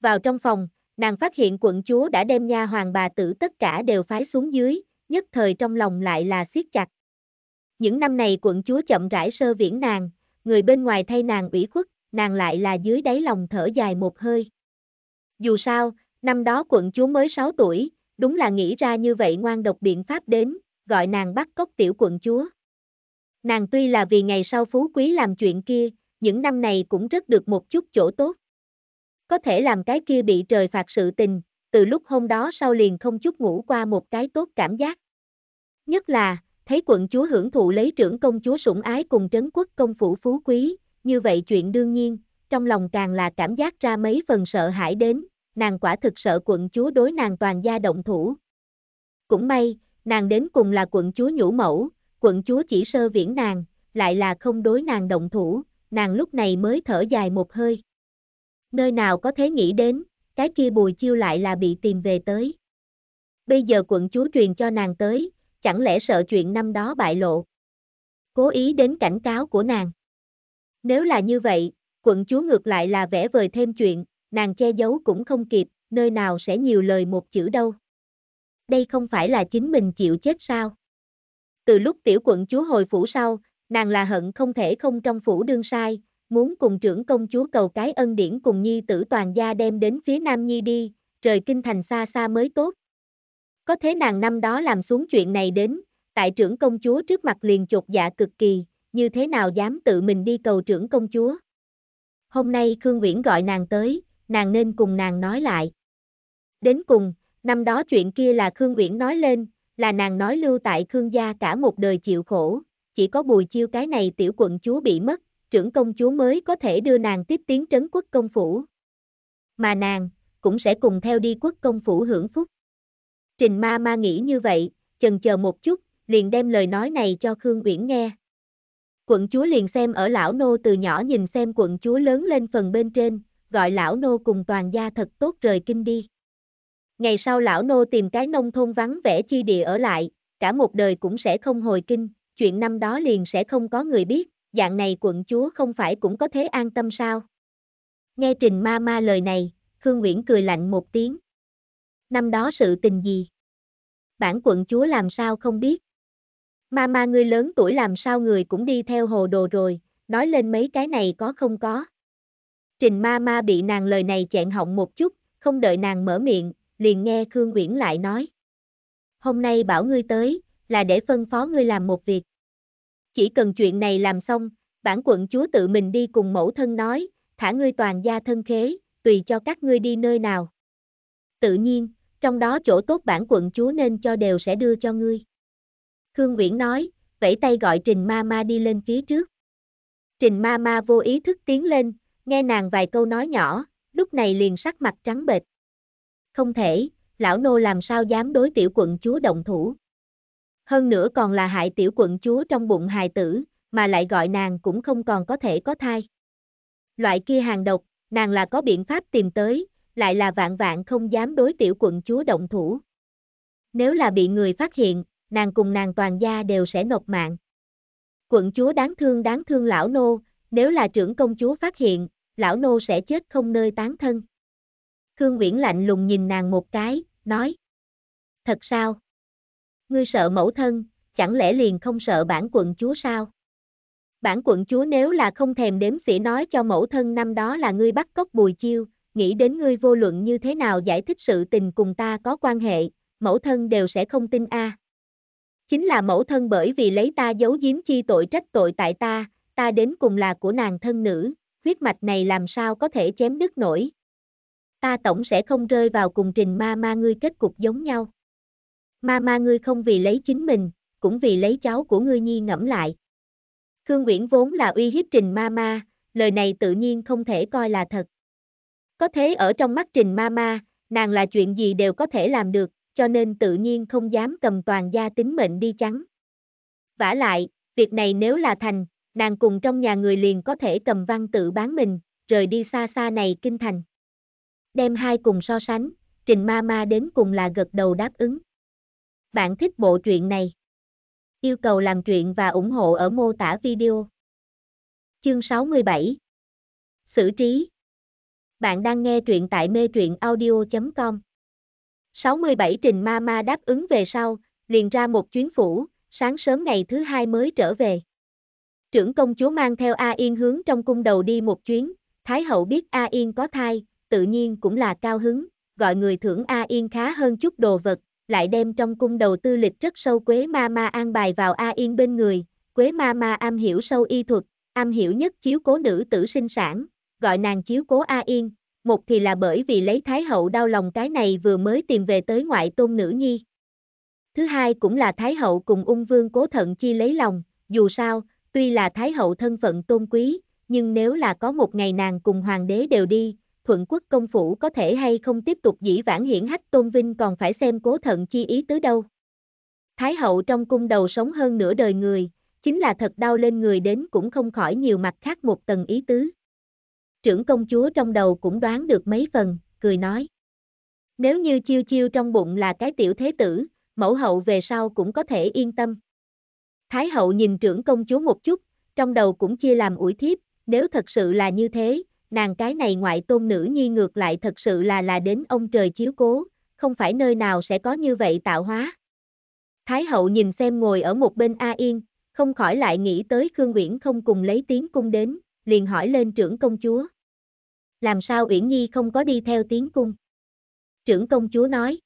Vào trong phòng, nàng phát hiện quận chúa đã đem nha hoàng bà tử tất cả đều phái xuống dưới, nhất thời trong lòng lại là siết chặt. Những năm này quận chúa chậm rãi sơ viễn nàng, người bên ngoài thay nàng ủy khuất, nàng lại là dưới đáy lòng thở dài một hơi. Dù sao, năm đó quận chúa mới 6 tuổi, đúng là nghĩ ra như vậy ngoan độc biện pháp đến, gọi nàng bắt cóc tiểu quận chúa. Nàng tuy là vì ngày sau phú quý làm chuyện kia, những năm này cũng rất được một chút chỗ tốt. Có thể làm cái kia bị trời phạt sự tình, từ lúc hôm đó sau liền không chút ngủ qua một cái tốt cảm giác. Nhất là, thấy quận chúa hưởng thụ lấy trưởng công chúa sủng ái cùng trấn quốc công phủ phú quý, như vậy chuyện đương nhiên, trong lòng càng là cảm giác ra mấy phần sợ hãi đến, nàng quả thực sợ quận chúa đối nàng toàn gia động thủ. Cũng may, nàng đến cùng là quận chúa nhũ mẫu, quận chúa chỉ sơ viễn nàng, lại là không đối nàng động thủ, nàng lúc này mới thở dài một hơi. Nơi nào có thế nghĩ đến, cái kia bùi chiêu lại là bị tìm về tới. Bây giờ quận chúa truyền cho nàng tới, chẳng lẽ sợ chuyện năm đó bại lộ. Cố ý đến cảnh cáo của nàng. Nếu là như vậy, quận chúa ngược lại là vẽ vời thêm chuyện, nàng che giấu cũng không kịp, nơi nào sẽ nhiều lời một chữ đâu. Đây không phải là chính mình chịu chết sao? Từ lúc tiểu quận chúa hồi phủ sau, nàng là hận không thể không trong phủ đương sai, muốn cùng trưởng công chúa cầu cái ân điển cùng nhi tử toàn gia đem đến phía Nam Nhi đi, trời kinh thành xa xa mới tốt. Có thế nàng năm đó làm xuống chuyện này đến, tại trưởng công chúa trước mặt liền chột dạ cực kỳ, như thế nào dám tự mình đi cầu trưởng công chúa. Hôm nay Khương Viễn gọi nàng tới, nàng nên cùng nàng nói lại. Đến cùng, năm đó chuyện kia là Khương Viễn nói lên, là nàng nói lưu tại Khương gia cả một đời chịu khổ, chỉ có bùi chiêu cái này tiểu quận chúa bị mất, trưởng công chúa mới có thể đưa nàng tiếp tiến trấn quốc công phủ. Mà nàng, cũng sẽ cùng theo đi quốc công phủ hưởng phúc. Trình ma ma nghĩ như vậy, chần chờ một chút, liền đem lời nói này cho Khương Uyển nghe. Quận chúa liền xem ở lão nô từ nhỏ nhìn xem quận chúa lớn lên phần bên trên, gọi lão nô cùng toàn gia thật tốt rời kinh đi. Ngày sau lão nô tìm cái nông thôn vắng vẻ chi địa ở lại, cả một đời cũng sẽ không hồi kinh, chuyện năm đó liền sẽ không có người biết, dạng này quận chúa không phải cũng có thế an tâm sao. Nghe Trình ma ma lời này, Khương Nguyễn cười lạnh một tiếng. Năm đó sự tình gì? Bản quận chúa làm sao không biết? Ma ma ngươi lớn tuổi làm sao người cũng đi theo hồ đồ rồi, nói lên mấy cái này có không có. Trình ma ma bị nàng lời này chẹn họng một chút, không đợi nàng mở miệng, liền nghe Khương Uyển lại nói. Hôm nay bảo ngươi tới, là để phân phó ngươi làm một việc. Chỉ cần chuyện này làm xong, bản quận chúa tự mình đi cùng mẫu thân nói, thả ngươi toàn gia thân khế, tùy cho các ngươi đi nơi nào. Tự nhiên, trong đó chỗ tốt bản quận chúa nên cho đều sẽ đưa cho ngươi. Khương Nguyễn nói, vẫy tay gọi Trình Ma Ma đi lên phía trước. Trình Ma Ma vô ý thức tiến lên, nghe nàng vài câu nói nhỏ, lúc này liền sắc mặt trắng bệch. Không thể, lão nô làm sao dám đối tiểu quận chúa động thủ. Hơn nữa còn là hại tiểu quận chúa trong bụng hài tử, mà lại gọi nàng cũng không còn có thể có thai. Loại kia hàng độc, nàng là có biện pháp tìm tới, lại là vạn vạn không dám đối tiểu quận chúa động thủ. Nếu là bị người phát hiện, nàng cùng nàng toàn gia đều sẽ nộp mạng. Quận chúa đáng thương đáng thương lão nô, nếu là trưởng công chúa phát hiện, lão nô sẽ chết không nơi tán thân. Khương Nguyễn lạnh lùng nhìn nàng một cái, nói. Thật sao? Ngươi sợ mẫu thân, chẳng lẽ liền không sợ bản quận chúa sao? Bản quận chúa nếu là không thèm đếm xỉa nói cho mẫu thân năm đó là ngươi bắt cóc bùi chiêu, nghĩ đến ngươi vô luận như thế nào giải thích sự tình cùng ta có quan hệ, mẫu thân đều sẽ không tin a. Chính là mẫu thân bởi vì lấy ta giấu giếm chi tội trách tội tại ta, ta đến cùng là của nàng thân nữ, huyết mạch này làm sao có thể chém đứt nổi. Ta tổng sẽ không rơi vào cùng trình ma ma ngươi kết cục giống nhau. Ma ma ngươi không vì lấy chính mình, cũng vì lấy cháu của ngươi nhi ngẫm lại. Khương Nguyễn vốn là uy hiếp trình ma ma, lời này tự nhiên không thể coi là thật. Có thế ở trong mắt Trình Mama, nàng là chuyện gì đều có thể làm được, cho nên tự nhiên không dám cầm toàn gia tính mệnh đi chắn. vả lại, việc này nếu là thành, nàng cùng trong nhà người liền có thể cầm văn tự bán mình, rời đi xa xa này kinh thành. Đem hai cùng so sánh, Trình Mama đến cùng là gật đầu đáp ứng. Bạn thích bộ truyện này? Yêu cầu làm truyện và ủng hộ ở mô tả video. Chương 67 Xử trí bạn đang nghe truyện tại mê truyện audio.com 67 Trình ma ma đáp ứng về sau, liền ra một chuyến phủ, sáng sớm ngày thứ hai mới trở về. Trưởng công chúa mang theo A Yên hướng trong cung đầu đi một chuyến, Thái hậu biết A Yên có thai, tự nhiên cũng là cao hứng, gọi người thưởng A Yên khá hơn chút đồ vật, lại đem trong cung đầu tư lịch rất sâu Quế ma ma an bài vào A Yên bên người, Quế ma ma am hiểu sâu y thuật, am hiểu nhất chiếu cố nữ tử sinh sản, gọi nàng chiếu cố A Yên, một thì là bởi vì lấy Thái Hậu đau lòng cái này vừa mới tìm về tới ngoại tôn nữ nhi. Thứ hai cũng là Thái Hậu cùng ung vương cố thận chi lấy lòng, dù sao, tuy là Thái Hậu thân phận tôn quý, nhưng nếu là có một ngày nàng cùng Hoàng đế đều đi, thuận quốc công phủ có thể hay không tiếp tục dĩ vãng hiển hách tôn vinh còn phải xem cố thận chi ý tứ đâu. Thái hậu trong cung đầu sống hơn nửa đời người, chính là thật đau lên người đến cũng không khỏi nhiều mặt khác một tầng ý tứ trưởng công chúa trong đầu cũng đoán được mấy phần, cười nói. Nếu như chiêu chiêu trong bụng là cái tiểu thế tử, mẫu hậu về sau cũng có thể yên tâm. Thái hậu nhìn trưởng công chúa một chút, trong đầu cũng chia làm ủi thiếp, nếu thật sự là như thế, nàng cái này ngoại tôn nữ nhi ngược lại thật sự là là đến ông trời chiếu cố, không phải nơi nào sẽ có như vậy tạo hóa. Thái hậu nhìn xem ngồi ở một bên A Yên, không khỏi lại nghĩ tới Khương Nguyễn không cùng lấy tiếng cung đến, liền hỏi lên trưởng công chúa làm sao Uyển Nhi không có đi theo tiếng cung. Trưởng công chúa nói.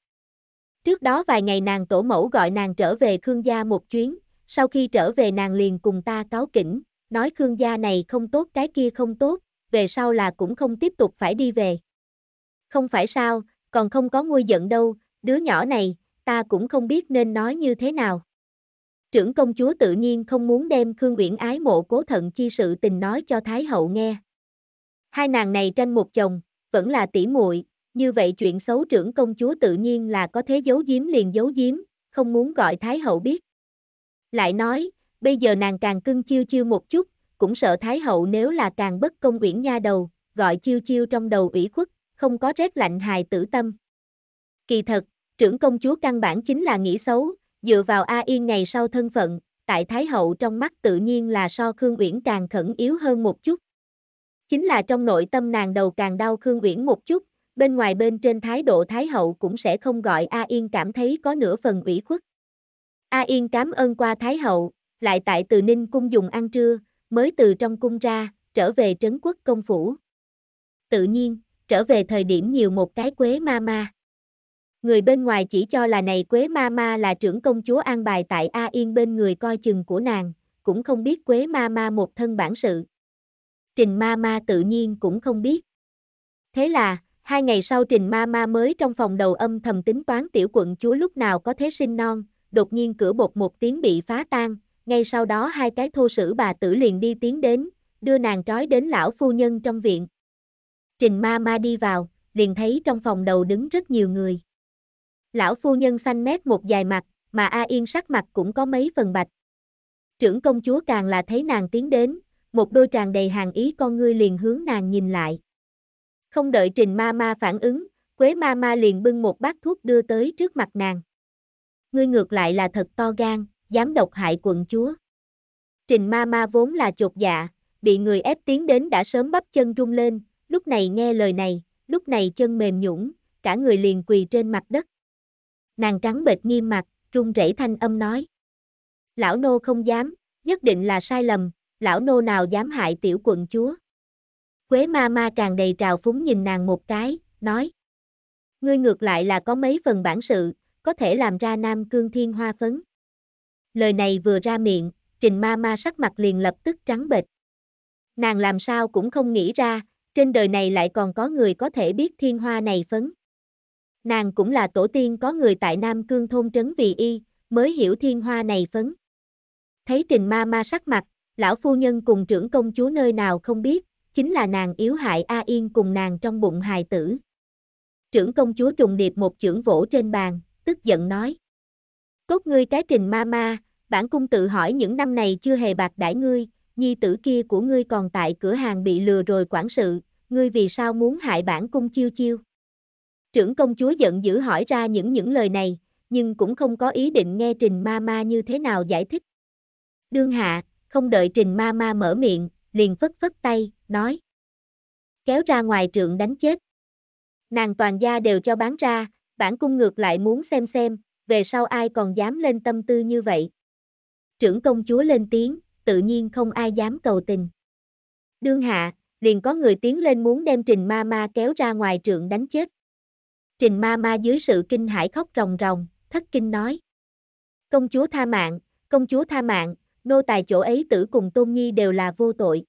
Trước đó vài ngày nàng tổ mẫu gọi nàng trở về Khương gia một chuyến, sau khi trở về nàng liền cùng ta cáo kỉnh, nói Khương gia này không tốt cái kia không tốt, về sau là cũng không tiếp tục phải đi về. Không phải sao, còn không có nguôi giận đâu, đứa nhỏ này, ta cũng không biết nên nói như thế nào. Trưởng công chúa tự nhiên không muốn đem Khương Uyển ái mộ cố thận chi sự tình nói cho Thái hậu nghe, Hai nàng này tranh một chồng, vẫn là tỷ muội, như vậy chuyện xấu trưởng công chúa tự nhiên là có thế giấu giếm liền giấu giếm, không muốn gọi Thái hậu biết. Lại nói, bây giờ nàng càng cưng chiêu chiêu một chút, cũng sợ Thái hậu nếu là càng bất công uyển nha đầu, gọi chiêu chiêu trong đầu ủy khuất, không có rét lạnh hài tử tâm. Kỳ thật, trưởng công chúa căn bản chính là nghĩ xấu, dựa vào A Yên ngày sau thân phận, tại Thái hậu trong mắt tự nhiên là so Khương Uyển càng khẩn yếu hơn một chút. Chính là trong nội tâm nàng đầu càng đau Khương Uyển một chút, bên ngoài bên trên thái độ Thái Hậu cũng sẽ không gọi A Yên cảm thấy có nửa phần ủy khuất. A Yên cảm ơn qua Thái Hậu, lại tại từ Ninh cung dùng ăn trưa, mới từ trong cung ra, trở về trấn quốc công phủ. Tự nhiên, trở về thời điểm nhiều một cái quế ma ma. Người bên ngoài chỉ cho là này quế ma ma là trưởng công chúa an bài tại A Yên bên người coi chừng của nàng, cũng không biết quế ma ma một thân bản sự. Trình Ma Ma tự nhiên cũng không biết. Thế là, hai ngày sau Trình Ma Ma mới trong phòng đầu âm thầm tính toán tiểu quận chúa lúc nào có thế sinh non, đột nhiên cửa bột một tiếng bị phá tan, ngay sau đó hai cái thô sử bà tử liền đi tiến đến, đưa nàng trói đến lão phu nhân trong viện. Trình Ma Ma đi vào, liền thấy trong phòng đầu đứng rất nhiều người. Lão phu nhân xanh mét một dài mặt, mà A Yên sắc mặt cũng có mấy phần bạch. Trưởng công chúa càng là thấy nàng tiến đến, một đôi tràn đầy hàng ý con ngươi liền hướng nàng nhìn lại. Không đợi Trình Ma Ma phản ứng, Quế Ma Ma liền bưng một bát thuốc đưa tới trước mặt nàng. Ngươi ngược lại là thật to gan, dám độc hại quận chúa. Trình Ma Ma vốn là chột dạ, bị người ép tiến đến đã sớm bắp chân rung lên, lúc này nghe lời này, lúc này chân mềm nhũng, cả người liền quỳ trên mặt đất. Nàng trắng bệch nghiêm mặt, run rẩy thanh âm nói. Lão nô không dám, nhất định là sai lầm, lão nô nào dám hại tiểu quận chúa. Quế ma ma tràn đầy trào phúng nhìn nàng một cái, nói. Ngươi ngược lại là có mấy phần bản sự, có thể làm ra nam cương thiên hoa phấn. Lời này vừa ra miệng, trình ma ma sắc mặt liền lập tức trắng bệch. Nàng làm sao cũng không nghĩ ra, trên đời này lại còn có người có thể biết thiên hoa này phấn. Nàng cũng là tổ tiên có người tại Nam Cương thôn trấn vì y, mới hiểu thiên hoa này phấn. Thấy trình ma ma sắc mặt, lão phu nhân cùng trưởng công chúa nơi nào không biết, chính là nàng yếu hại A Yên cùng nàng trong bụng hài tử. Trưởng công chúa trùng điệp một chưởng vỗ trên bàn, tức giận nói. "Cốt ngươi cái trình ma ma, bản cung tự hỏi những năm này chưa hề bạc đãi ngươi, nhi tử kia của ngươi còn tại cửa hàng bị lừa rồi quản sự, ngươi vì sao muốn hại bản cung chiêu chiêu. Trưởng công chúa giận dữ hỏi ra những những lời này, nhưng cũng không có ý định nghe trình ma ma như thế nào giải thích. Đương hạ, không đợi Trình Ma Ma mở miệng, liền phất phất tay, nói. Kéo ra ngoài trượng đánh chết. Nàng toàn gia đều cho bán ra, bản cung ngược lại muốn xem xem, về sau ai còn dám lên tâm tư như vậy. Trưởng công chúa lên tiếng, tự nhiên không ai dám cầu tình. Đương hạ, liền có người tiến lên muốn đem Trình Ma Ma kéo ra ngoài trượng đánh chết. Trình Ma Ma dưới sự kinh hãi khóc ròng ròng, thất kinh nói. Công chúa tha mạng, công chúa tha mạng, nô tài chỗ ấy tử cùng Tôn Nhi đều là vô tội.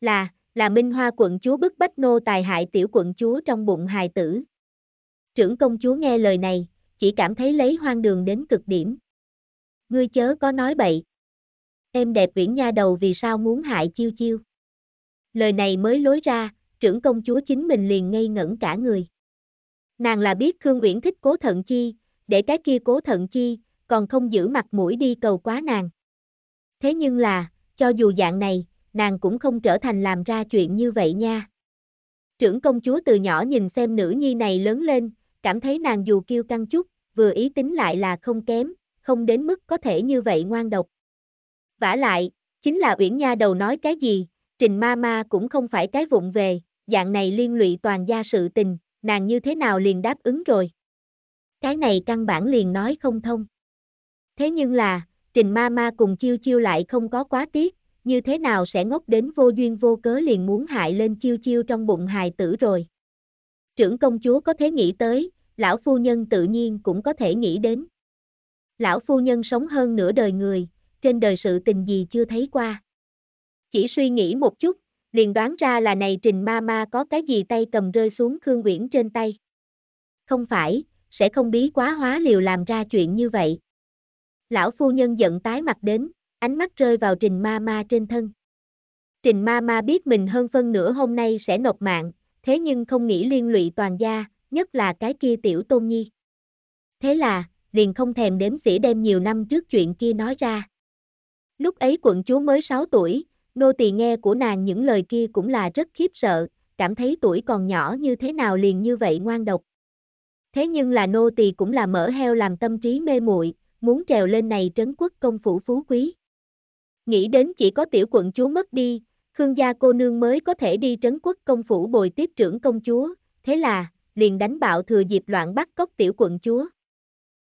Là, là Minh Hoa quận chúa bức bách nô tài hại tiểu quận chúa trong bụng hài tử. Trưởng công chúa nghe lời này, chỉ cảm thấy lấy hoang đường đến cực điểm. Ngươi chớ có nói bậy. Em đẹp Uyển Nha đầu vì sao muốn hại Chiêu Chiêu? Lời này mới lối ra, trưởng công chúa chính mình liền ngây ngẩn cả người. Nàng là biết Khương Uyển thích Cố Thận Chi, để cái kia Cố Thận Chi còn không giữ mặt mũi đi cầu quá nàng. Thế nhưng là, cho dù dạng này, nàng cũng không trở thành làm ra chuyện như vậy nha. Trưởng công chúa từ nhỏ nhìn xem nữ nhi này lớn lên, cảm thấy nàng dù kêu căng chút, vừa ý tính lại là không kém, không đến mức có thể như vậy ngoan độc. vả lại, chính là Uyển Nha đầu nói cái gì, Trình Ma Ma cũng không phải cái vụng về, dạng này liên lụy toàn gia sự tình, nàng như thế nào liền đáp ứng rồi. Cái này căn bản liền nói không thông. Thế nhưng là, trình ma ma cùng chiêu chiêu lại không có quá tiếc, như thế nào sẽ ngốc đến vô duyên vô cớ liền muốn hại lên chiêu chiêu trong bụng hài tử rồi. Trưởng công chúa có thế nghĩ tới, lão phu nhân tự nhiên cũng có thể nghĩ đến. Lão phu nhân sống hơn nửa đời người, trên đời sự tình gì chưa thấy qua. Chỉ suy nghĩ một chút, liền đoán ra là này trình ma ma có cái gì tay cầm rơi xuống Khương Uyển trên tay. Không phải, sẽ không bí quá hóa liều làm ra chuyện như vậy. Lão phu nhân giận tái mặt đến, ánh mắt rơi vào trình ma ma trên thân. Trình ma ma biết mình hơn phân nửa hôm nay sẽ nộp mạng, thế nhưng không nghĩ liên lụy toàn gia, nhất là cái kia tiểu tôn nhi. Thế là, liền không thèm đếm xỉa đem nhiều năm trước chuyện kia nói ra. Lúc ấy quận chúa mới 6 tuổi, nô tỳ nghe của nàng những lời kia cũng là rất khiếp sợ, cảm thấy tuổi còn nhỏ như thế nào liền như vậy ngoan độc. Thế nhưng là nô tỳ cũng là mỡ heo làm tâm trí mê muội, muốn trèo lên này trấn quốc công phủ phú quý. Nghĩ đến chỉ có tiểu quận chúa mất đi, Khương gia cô nương mới có thể đi trấn quốc công phủ bồi tiếp trưởng công chúa, thế là, liền đánh bạo thừa dịp loạn bắt cóc tiểu quận chúa.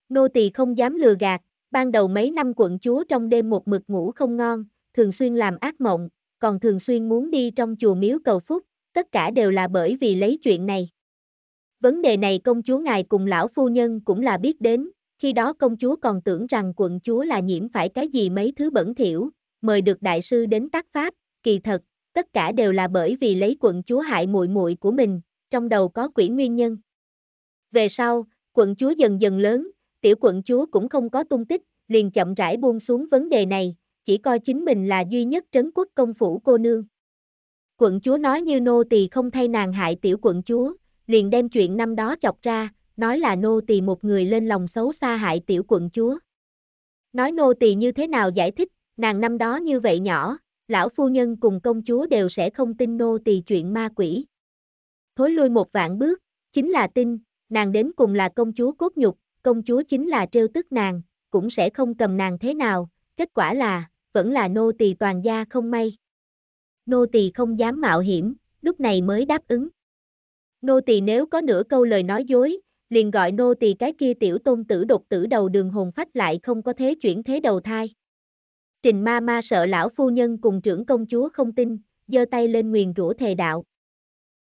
Nô tỳ không dám lừa gạt, ban đầu mấy năm quận chúa trong đêm một mực ngủ không ngon, thường xuyên làm ác mộng, còn thường xuyên muốn đi trong chùa miếu cầu phúc, tất cả đều là bởi vì lấy chuyện này. Vấn đề này công chúa ngài cùng lão phu nhân cũng là biết đến, khi đó công chúa còn tưởng rằng quận chúa là nhiễm phải cái gì mấy thứ bẩn thỉu, mời được đại sư đến tác pháp, kỳ thật, tất cả đều là bởi vì lấy quận chúa hại muội muội của mình, trong đầu có quỷ nguyên nhân. Về sau, quận chúa dần dần lớn, tiểu quận chúa cũng không có tung tích, liền chậm rãi buông xuống vấn đề này, chỉ coi chính mình là duy nhất trấn quốc công phủ cô nương. Quận chúa nói như nô tỳ không thay nàng hại tiểu quận chúa, liền đem chuyện năm đó chọc ra, nói là nô tỳ một người lên lòng xấu xa hại tiểu quận chúa. Nói nô tỳ như thế nào giải thích, nàng năm đó như vậy nhỏ, lão phu nhân cùng công chúa đều sẽ không tin nô tỳ chuyện ma quỷ. Thối lui một vạn bước, chính là tin, nàng đến cùng là công chúa cốt nhục, công chúa chính là trêu tức nàng, cũng sẽ không cầm nàng thế nào, kết quả là, vẫn là nô tỳ toàn gia không may. Nô tỳ không dám mạo hiểm, lúc này mới đáp ứng. Nô tỳ nếu có nửa câu lời nói dối, liền gọi nô tỳ cái kia tiểu tôn tử đột tử đầu đường hồn phách lại không có thế chuyển thế đầu thai. Trình ma ma sợ lão phu nhân cùng trưởng công chúa không tin, giơ tay lên nguyền rủa thề đạo.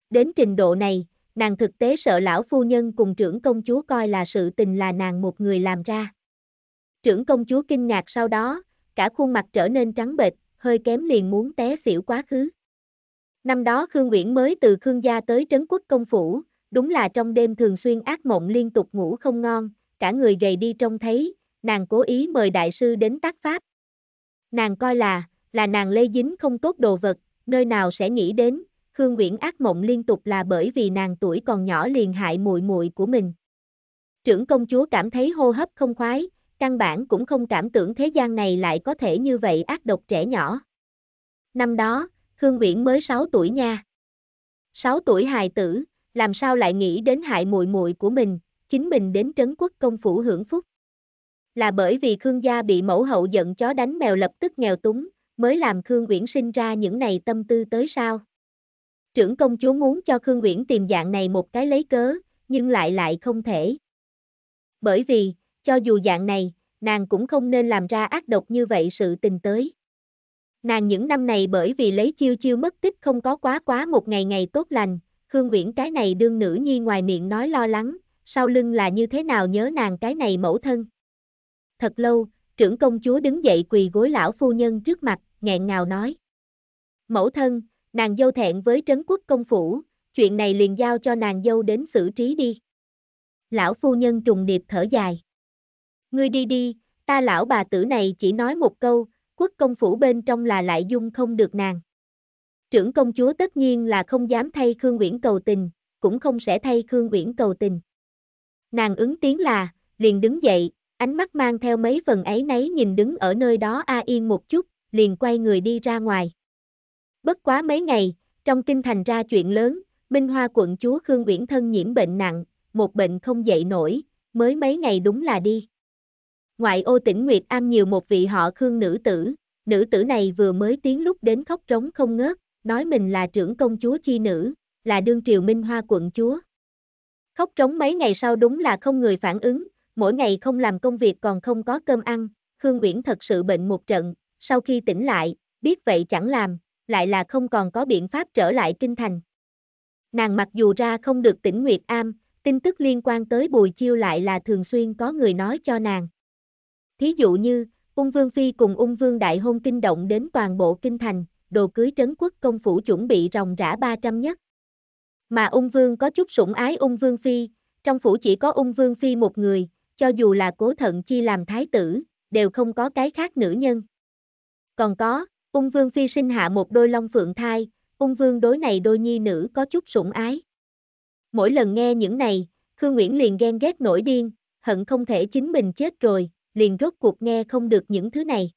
Đến trình độ này, nàng thực tế sợ lão phu nhân cùng trưởng công chúa coi là sự tình là nàng một người làm ra. Trưởng công chúa kinh ngạc sau đó, cả khuôn mặt trở nên trắng bệch, hơi kém liền muốn té xỉu quá khứ. Năm đó Khương Nguyễn mới từ Khương gia tới Trấn Quốc Công Phủ, Đúng là trong đêm thường xuyên ác mộng liên tục ngủ không ngon, cả người gầy đi trông thấy, nàng cố ý mời đại sư đến tác pháp. Nàng coi là, là nàng lây dính không tốt đồ vật, nơi nào sẽ nghĩ đến, Khương Nguyễn ác mộng liên tục là bởi vì nàng tuổi còn nhỏ liền hại muội muội của mình. Trưởng công chúa cảm thấy hô hấp không khoái, căn bản cũng không cảm tưởng thế gian này lại có thể như vậy ác độc trẻ nhỏ. Năm đó, Khương Nguyễn mới 6 tuổi nha. 6 tuổi hài tử làm sao lại nghĩ đến hại muội muội của mình, chính mình đến trấn quốc công phủ hưởng phúc. Là bởi vì Khương gia bị mẫu hậu giận chó đánh mèo lập tức nghèo túng, mới làm Khương Uyển sinh ra những này tâm tư tới sao. Trưởng công chúa muốn cho Khương Uyển tìm dạng này một cái lấy cớ, nhưng lại lại không thể. Bởi vì, cho dù dạng này, nàng cũng không nên làm ra ác độc như vậy sự tình tới. Nàng những năm này bởi vì lấy chiêu chiêu mất tích không có quá quá một ngày ngày tốt lành, Khương Nguyễn cái này đương nữ nhi ngoài miệng nói lo lắng, sau lưng là như thế nào nhớ nàng cái này mẫu thân. Thật lâu, trưởng công chúa đứng dậy quỳ gối lão phu nhân trước mặt, nghẹn ngào nói. Mẫu thân, nàng dâu thẹn với trấn quốc công phủ, chuyện này liền giao cho nàng dâu đến xử trí đi. Lão phu nhân trùng điệp thở dài. Ngươi đi đi, ta lão bà tử này chỉ nói một câu, quốc công phủ bên trong là lại dung không được nàng trưởng công chúa tất nhiên là không dám thay Khương Uyển cầu tình, cũng không sẽ thay Khương Uyển cầu tình. Nàng ứng tiếng là, liền đứng dậy, ánh mắt mang theo mấy phần ấy nấy nhìn đứng ở nơi đó A Yên một chút, liền quay người đi ra ngoài. Bất quá mấy ngày, trong kinh thành ra chuyện lớn, Minh Hoa quận chúa Khương Uyển thân nhiễm bệnh nặng, một bệnh không dậy nổi, mới mấy ngày đúng là đi. Ngoại ô tỉnh Nguyệt Am nhiều một vị họ Khương nữ tử, nữ tử này vừa mới tiến lúc đến khóc trống không ngớt, nói mình là trưởng công chúa chi nữ, là đương triều minh hoa quận chúa. Khóc trống mấy ngày sau đúng là không người phản ứng, mỗi ngày không làm công việc còn không có cơm ăn, Hương Uyển thật sự bệnh một trận, sau khi tỉnh lại, biết vậy chẳng làm, lại là không còn có biện pháp trở lại kinh thành. Nàng mặc dù ra không được tỉnh Nguyệt Am, tin tức liên quan tới Bùi Chiêu lại là thường xuyên có người nói cho nàng. Thí dụ như, Ung Vương Phi cùng Ung Vương Đại Hôn kinh động đến toàn bộ kinh thành, đồ cưới trấn quốc công phủ chuẩn bị ròng rã 300 nhất. Mà ung vương có chút sủng ái ung vương phi, trong phủ chỉ có ung vương phi một người, cho dù là cố thận chi làm thái tử, đều không có cái khác nữ nhân. Còn có, ung vương phi sinh hạ một đôi long phượng thai, ung vương đối này đôi nhi nữ có chút sủng ái. Mỗi lần nghe những này, Khương Nguyễn liền ghen ghét nổi điên, hận không thể chính mình chết rồi, liền rốt cuộc nghe không được những thứ này.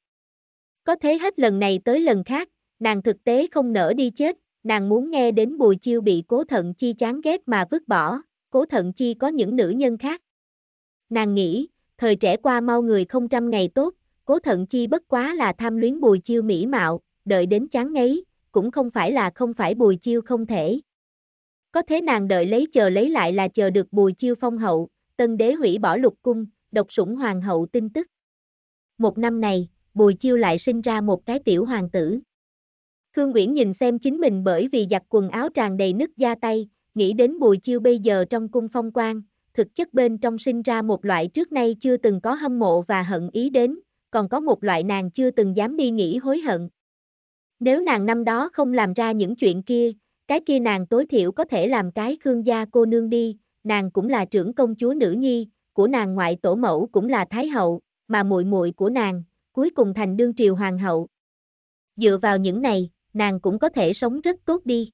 Có thế hết lần này tới lần khác, nàng thực tế không nỡ đi chết, nàng muốn nghe đến Bùi Chiêu bị cố thận chi chán ghét mà vứt bỏ, cố thận chi có những nữ nhân khác. Nàng nghĩ, thời trẻ qua mau người không trăm ngày tốt, cố thận chi bất quá là tham luyến Bùi Chiêu mỹ mạo, đợi đến chán ngấy, cũng không phải là không phải Bùi Chiêu không thể. Có thế nàng đợi lấy chờ lấy lại là chờ được Bùi Chiêu phong hậu, tân đế hủy bỏ lục cung, độc sủng hoàng hậu tin tức. Một năm này, Bùi Chiêu lại sinh ra một cái tiểu hoàng tử. Khương Nguyễn nhìn xem chính mình bởi vì giặt quần áo tràn đầy nứt da tay, nghĩ đến bùi chiêu bây giờ trong cung phong quan, thực chất bên trong sinh ra một loại trước nay chưa từng có hâm mộ và hận ý đến, còn có một loại nàng chưa từng dám đi nghĩ hối hận. Nếu nàng năm đó không làm ra những chuyện kia, cái kia nàng tối thiểu có thể làm cái Khương gia cô nương đi, nàng cũng là trưởng công chúa nữ nhi, của nàng ngoại tổ mẫu cũng là thái hậu, mà muội muội của nàng, cuối cùng thành đương triều hoàng hậu. Dựa vào những này, nàng cũng có thể sống rất tốt đi.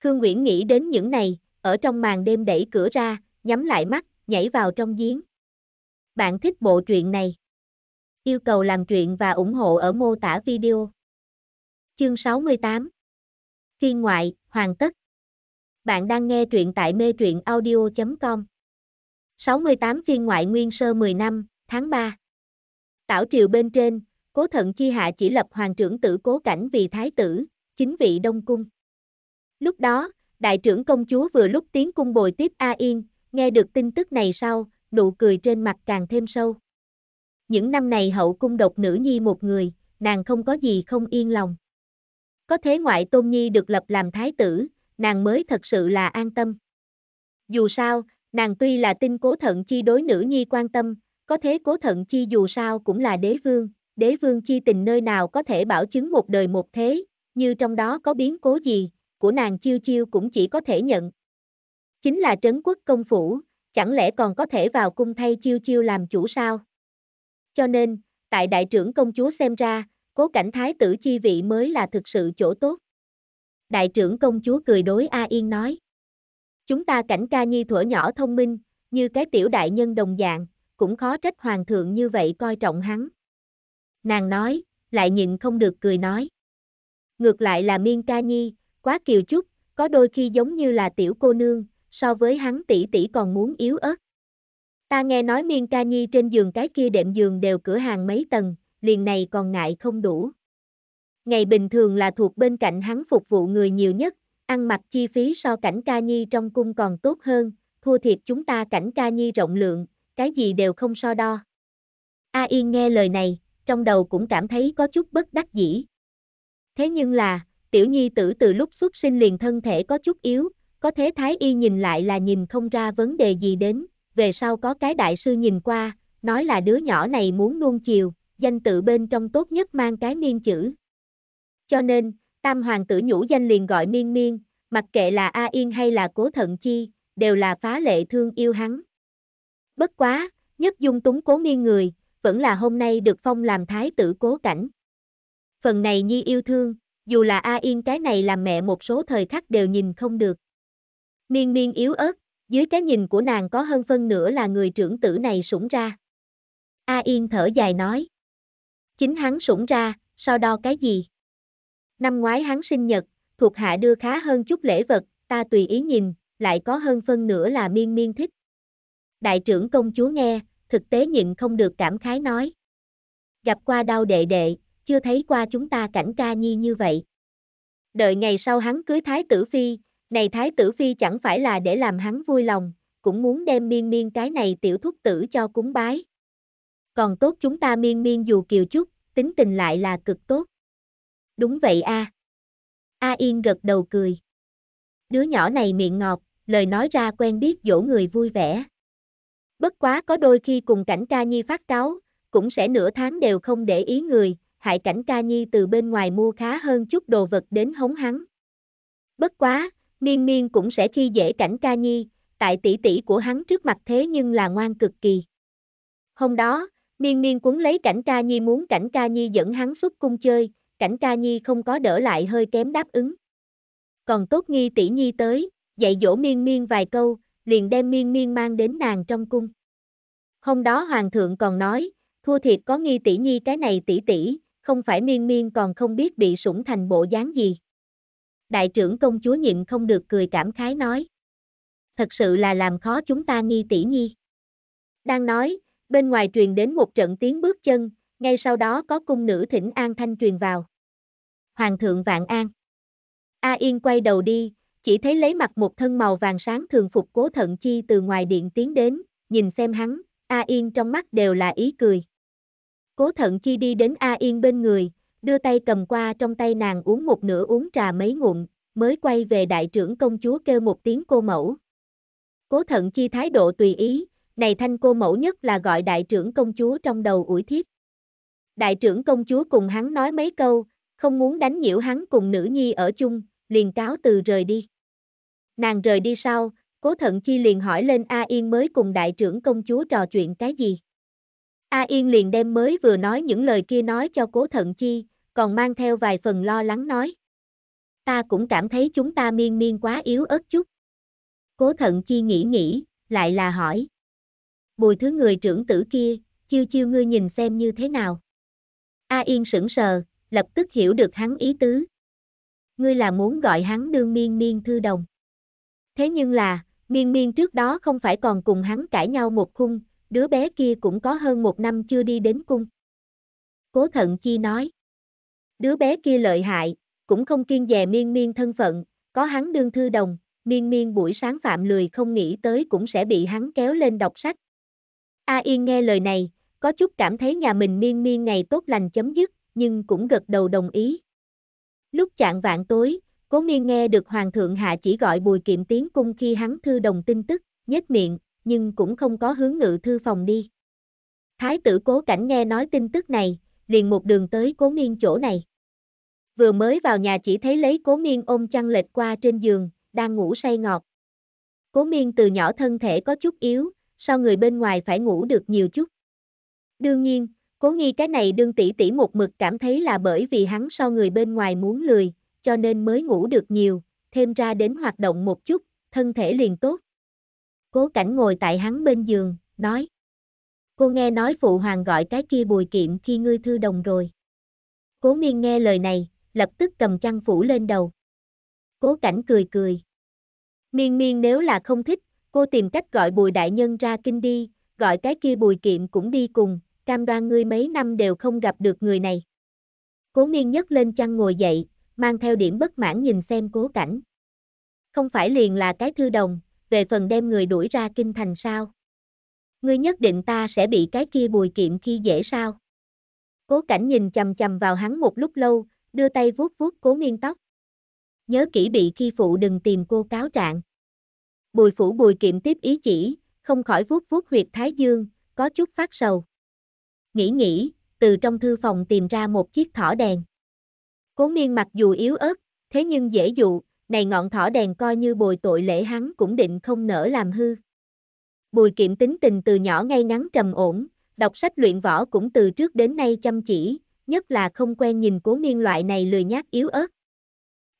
Khương Nguyễn nghĩ đến những này, ở trong màn đêm đẩy cửa ra, nhắm lại mắt, nhảy vào trong giếng. Bạn thích bộ truyện này? Yêu cầu làm truyện và ủng hộ ở mô tả video. Chương 68 Phiên ngoại, hoàn tất. Bạn đang nghe truyện tại mê truyện audio.com 68 phiên ngoại nguyên sơ 10 năm, tháng 3 Tảo triều bên trên, Cố thận chi hạ chỉ lập hoàng trưởng tử cố cảnh vì thái tử, chính vị đông cung. Lúc đó, đại trưởng công chúa vừa lúc tiến cung bồi tiếp A Yên, nghe được tin tức này sau, nụ cười trên mặt càng thêm sâu. Những năm này hậu cung độc nữ nhi một người, nàng không có gì không yên lòng. Có thế ngoại tôn nhi được lập làm thái tử, nàng mới thật sự là an tâm. Dù sao, nàng tuy là tin cố thận chi đối nữ nhi quan tâm, có thế cố thận chi dù sao cũng là đế vương, đế vương chi tình nơi nào có thể bảo chứng một đời một thế, như trong đó có biến cố gì, của nàng chiêu chiêu cũng chỉ có thể nhận. Chính là trấn quốc công phủ, chẳng lẽ còn có thể vào cung thay chiêu chiêu làm chủ sao? Cho nên, tại đại trưởng công chúa xem ra, cố cảnh thái tử chi vị mới là thực sự chỗ tốt. Đại trưởng công chúa cười đối A Yên nói. Chúng ta cảnh ca nhi thuở nhỏ thông minh, như cái tiểu đại nhân đồng dạng, cũng khó trách hoàng thượng như vậy coi trọng hắn nàng nói, lại nhịn không được cười nói. Ngược lại là Miên Ca Nhi, quá kiều chút, có đôi khi giống như là tiểu cô nương, so với hắn tỷ tỷ còn muốn yếu ớt. Ta nghe nói Miên Ca Nhi trên giường cái kia đệm giường đều cửa hàng mấy tầng, liền này còn ngại không đủ. Ngày bình thường là thuộc bên cạnh hắn phục vụ người nhiều nhất, ăn mặc chi phí so cảnh Ca Nhi trong cung còn tốt hơn, thua thiệt chúng ta cảnh Ca Nhi rộng lượng, cái gì đều không so đo. A Yên nghe lời này, trong đầu cũng cảm thấy có chút bất đắc dĩ. Thế nhưng là, tiểu nhi tử từ lúc xuất sinh liền thân thể có chút yếu, có thế thái y nhìn lại là nhìn không ra vấn đề gì đến, về sau có cái đại sư nhìn qua, nói là đứa nhỏ này muốn nuông chiều, danh tự bên trong tốt nhất mang cái miên chữ. Cho nên, tam hoàng tử nhũ danh liền gọi miên miên, mặc kệ là A Yên hay là cố thận chi, đều là phá lệ thương yêu hắn. Bất quá, nhất dung túng cố miên người, vẫn là hôm nay được phong làm thái tử cố cảnh. Phần này Nhi yêu thương, dù là A Yên cái này làm mẹ một số thời khắc đều nhìn không được. Miên miên yếu ớt, dưới cái nhìn của nàng có hơn phân nửa là người trưởng tử này sủng ra. A Yên thở dài nói. Chính hắn sủng ra, so đo cái gì? Năm ngoái hắn sinh nhật, thuộc hạ đưa khá hơn chút lễ vật, ta tùy ý nhìn, lại có hơn phân nửa là miên miên thích. Đại trưởng công chúa nghe, thực tế nhịn không được cảm khái nói. Gặp qua đau đệ đệ, chưa thấy qua chúng ta cảnh ca nhi như vậy. Đợi ngày sau hắn cưới Thái tử Phi, này Thái tử Phi chẳng phải là để làm hắn vui lòng, cũng muốn đem miên miên cái này tiểu thúc tử cho cúng bái. Còn tốt chúng ta miên miên dù kiều chút, tính tình lại là cực tốt. Đúng vậy a. A Yên gật đầu cười. Đứa nhỏ này miệng ngọt, lời nói ra quen biết dỗ người vui vẻ bất quá có đôi khi cùng cảnh ca nhi phát cáo, cũng sẽ nửa tháng đều không để ý người, hại cảnh ca nhi từ bên ngoài mua khá hơn chút đồ vật đến hống hắn. Bất quá, miên miên cũng sẽ khi dễ cảnh ca nhi, tại tỷ tỷ của hắn trước mặt thế nhưng là ngoan cực kỳ. Hôm đó, miên miên cuốn lấy cảnh ca nhi muốn cảnh ca nhi dẫn hắn xuất cung chơi, cảnh ca nhi không có đỡ lại hơi kém đáp ứng. Còn tốt nghi tỷ nhi tới, dạy dỗ miên miên vài câu, liền đem miên miên mang đến nàng trong cung. Hôm đó hoàng thượng còn nói, thua thiệt có nghi tỷ nhi cái này tỷ tỷ, không phải miên miên còn không biết bị sủng thành bộ dáng gì. Đại trưởng công chúa nhịn không được cười cảm khái nói. Thật sự là làm khó chúng ta nghi tỷ nhi. Đang nói, bên ngoài truyền đến một trận tiếng bước chân, ngay sau đó có cung nữ thỉnh an thanh truyền vào. Hoàng thượng vạn an. A Yên quay đầu đi, chỉ thấy lấy mặt một thân màu vàng sáng thường phục cố thận chi từ ngoài điện tiến đến, nhìn xem hắn, A Yên trong mắt đều là ý cười. Cố thận chi đi đến A Yên bên người, đưa tay cầm qua trong tay nàng uống một nửa uống trà mấy ngụm, mới quay về đại trưởng công chúa kêu một tiếng cô mẫu. Cố thận chi thái độ tùy ý, này thanh cô mẫu nhất là gọi đại trưởng công chúa trong đầu ủi thiếp. Đại trưởng công chúa cùng hắn nói mấy câu, không muốn đánh nhiễu hắn cùng nữ nhi ở chung, liền cáo từ rời đi. Nàng rời đi sau, cố thận chi liền hỏi lên A Yên mới cùng đại trưởng công chúa trò chuyện cái gì. A Yên liền đem mới vừa nói những lời kia nói cho cố thận chi, còn mang theo vài phần lo lắng nói. Ta cũng cảm thấy chúng ta miên miên quá yếu ớt chút. Cố thận chi nghĩ nghĩ, lại là hỏi. Bùi thứ người trưởng tử kia, chiêu chiêu ngươi nhìn xem như thế nào. A Yên sững sờ, lập tức hiểu được hắn ý tứ. Ngươi là muốn gọi hắn đương miên miên thư đồng. Thế nhưng là, miên miên trước đó không phải còn cùng hắn cãi nhau một khung, đứa bé kia cũng có hơn một năm chưa đi đến cung. Cố thận chi nói. Đứa bé kia lợi hại, cũng không kiên dè miên miên thân phận, có hắn đương thư đồng, miên miên buổi sáng phạm lười không nghĩ tới cũng sẽ bị hắn kéo lên đọc sách. A Yên nghe lời này, có chút cảm thấy nhà mình miên miên ngày tốt lành chấm dứt, nhưng cũng gật đầu đồng ý. Lúc chạng vạn tối, Cố miên nghe được Hoàng thượng hạ chỉ gọi bùi kiệm tiến cung khi hắn thư đồng tin tức, nhếch miệng, nhưng cũng không có hướng ngự thư phòng đi. Thái tử cố cảnh nghe nói tin tức này, liền một đường tới cố miên chỗ này. Vừa mới vào nhà chỉ thấy lấy cố miên ôm chăn lệch qua trên giường, đang ngủ say ngọt. Cố miên từ nhỏ thân thể có chút yếu, sao người bên ngoài phải ngủ được nhiều chút. Đương nhiên, cố nghi cái này đương tỷ tỷ một mực cảm thấy là bởi vì hắn sau người bên ngoài muốn lười, cho nên mới ngủ được nhiều, thêm ra đến hoạt động một chút, thân thể liền tốt. Cố cảnh ngồi tại hắn bên giường, nói. Cô nghe nói phụ hoàng gọi cái kia bùi kiệm khi ngươi thư đồng rồi. Cố miên nghe lời này, lập tức cầm chăn phủ lên đầu. Cố cảnh cười cười. Miên miên nếu là không thích, cô tìm cách gọi bùi đại nhân ra kinh đi, gọi cái kia bùi kiệm cũng đi cùng, cam đoan ngươi mấy năm đều không gặp được người này. Cố miên nhấc lên chăn ngồi dậy, mang theo điểm bất mãn nhìn xem cố cảnh. Không phải liền là cái thư đồng, về phần đem người đuổi ra kinh thành sao? Ngươi nhất định ta sẽ bị cái kia bùi kiệm khi dễ sao? Cố cảnh nhìn chầm chầm vào hắn một lúc lâu, đưa tay vuốt vuốt cố miên tóc. Nhớ kỹ bị khi phụ đừng tìm cô cáo trạng. Bùi phủ bùi kiệm tiếp ý chỉ, không khỏi vuốt vuốt huyệt thái dương, có chút phát sầu. Nghĩ nghĩ, từ trong thư phòng tìm ra một chiếc thỏ đèn. Cố miên mặc dù yếu ớt, thế nhưng dễ dụ, này ngọn thỏ đèn coi như bồi tội lễ hắn cũng định không nỡ làm hư. Bùi kiệm tính tình từ nhỏ ngay ngắn trầm ổn, đọc sách luyện võ cũng từ trước đến nay chăm chỉ, nhất là không quen nhìn cố miên loại này lười nhát yếu ớt.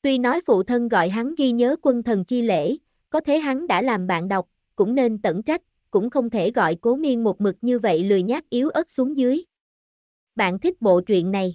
Tuy nói phụ thân gọi hắn ghi nhớ quân thần chi lễ, có thế hắn đã làm bạn đọc, cũng nên tẩn trách, cũng không thể gọi cố miên một mực như vậy lười nhát yếu ớt xuống dưới. Bạn thích bộ truyện này?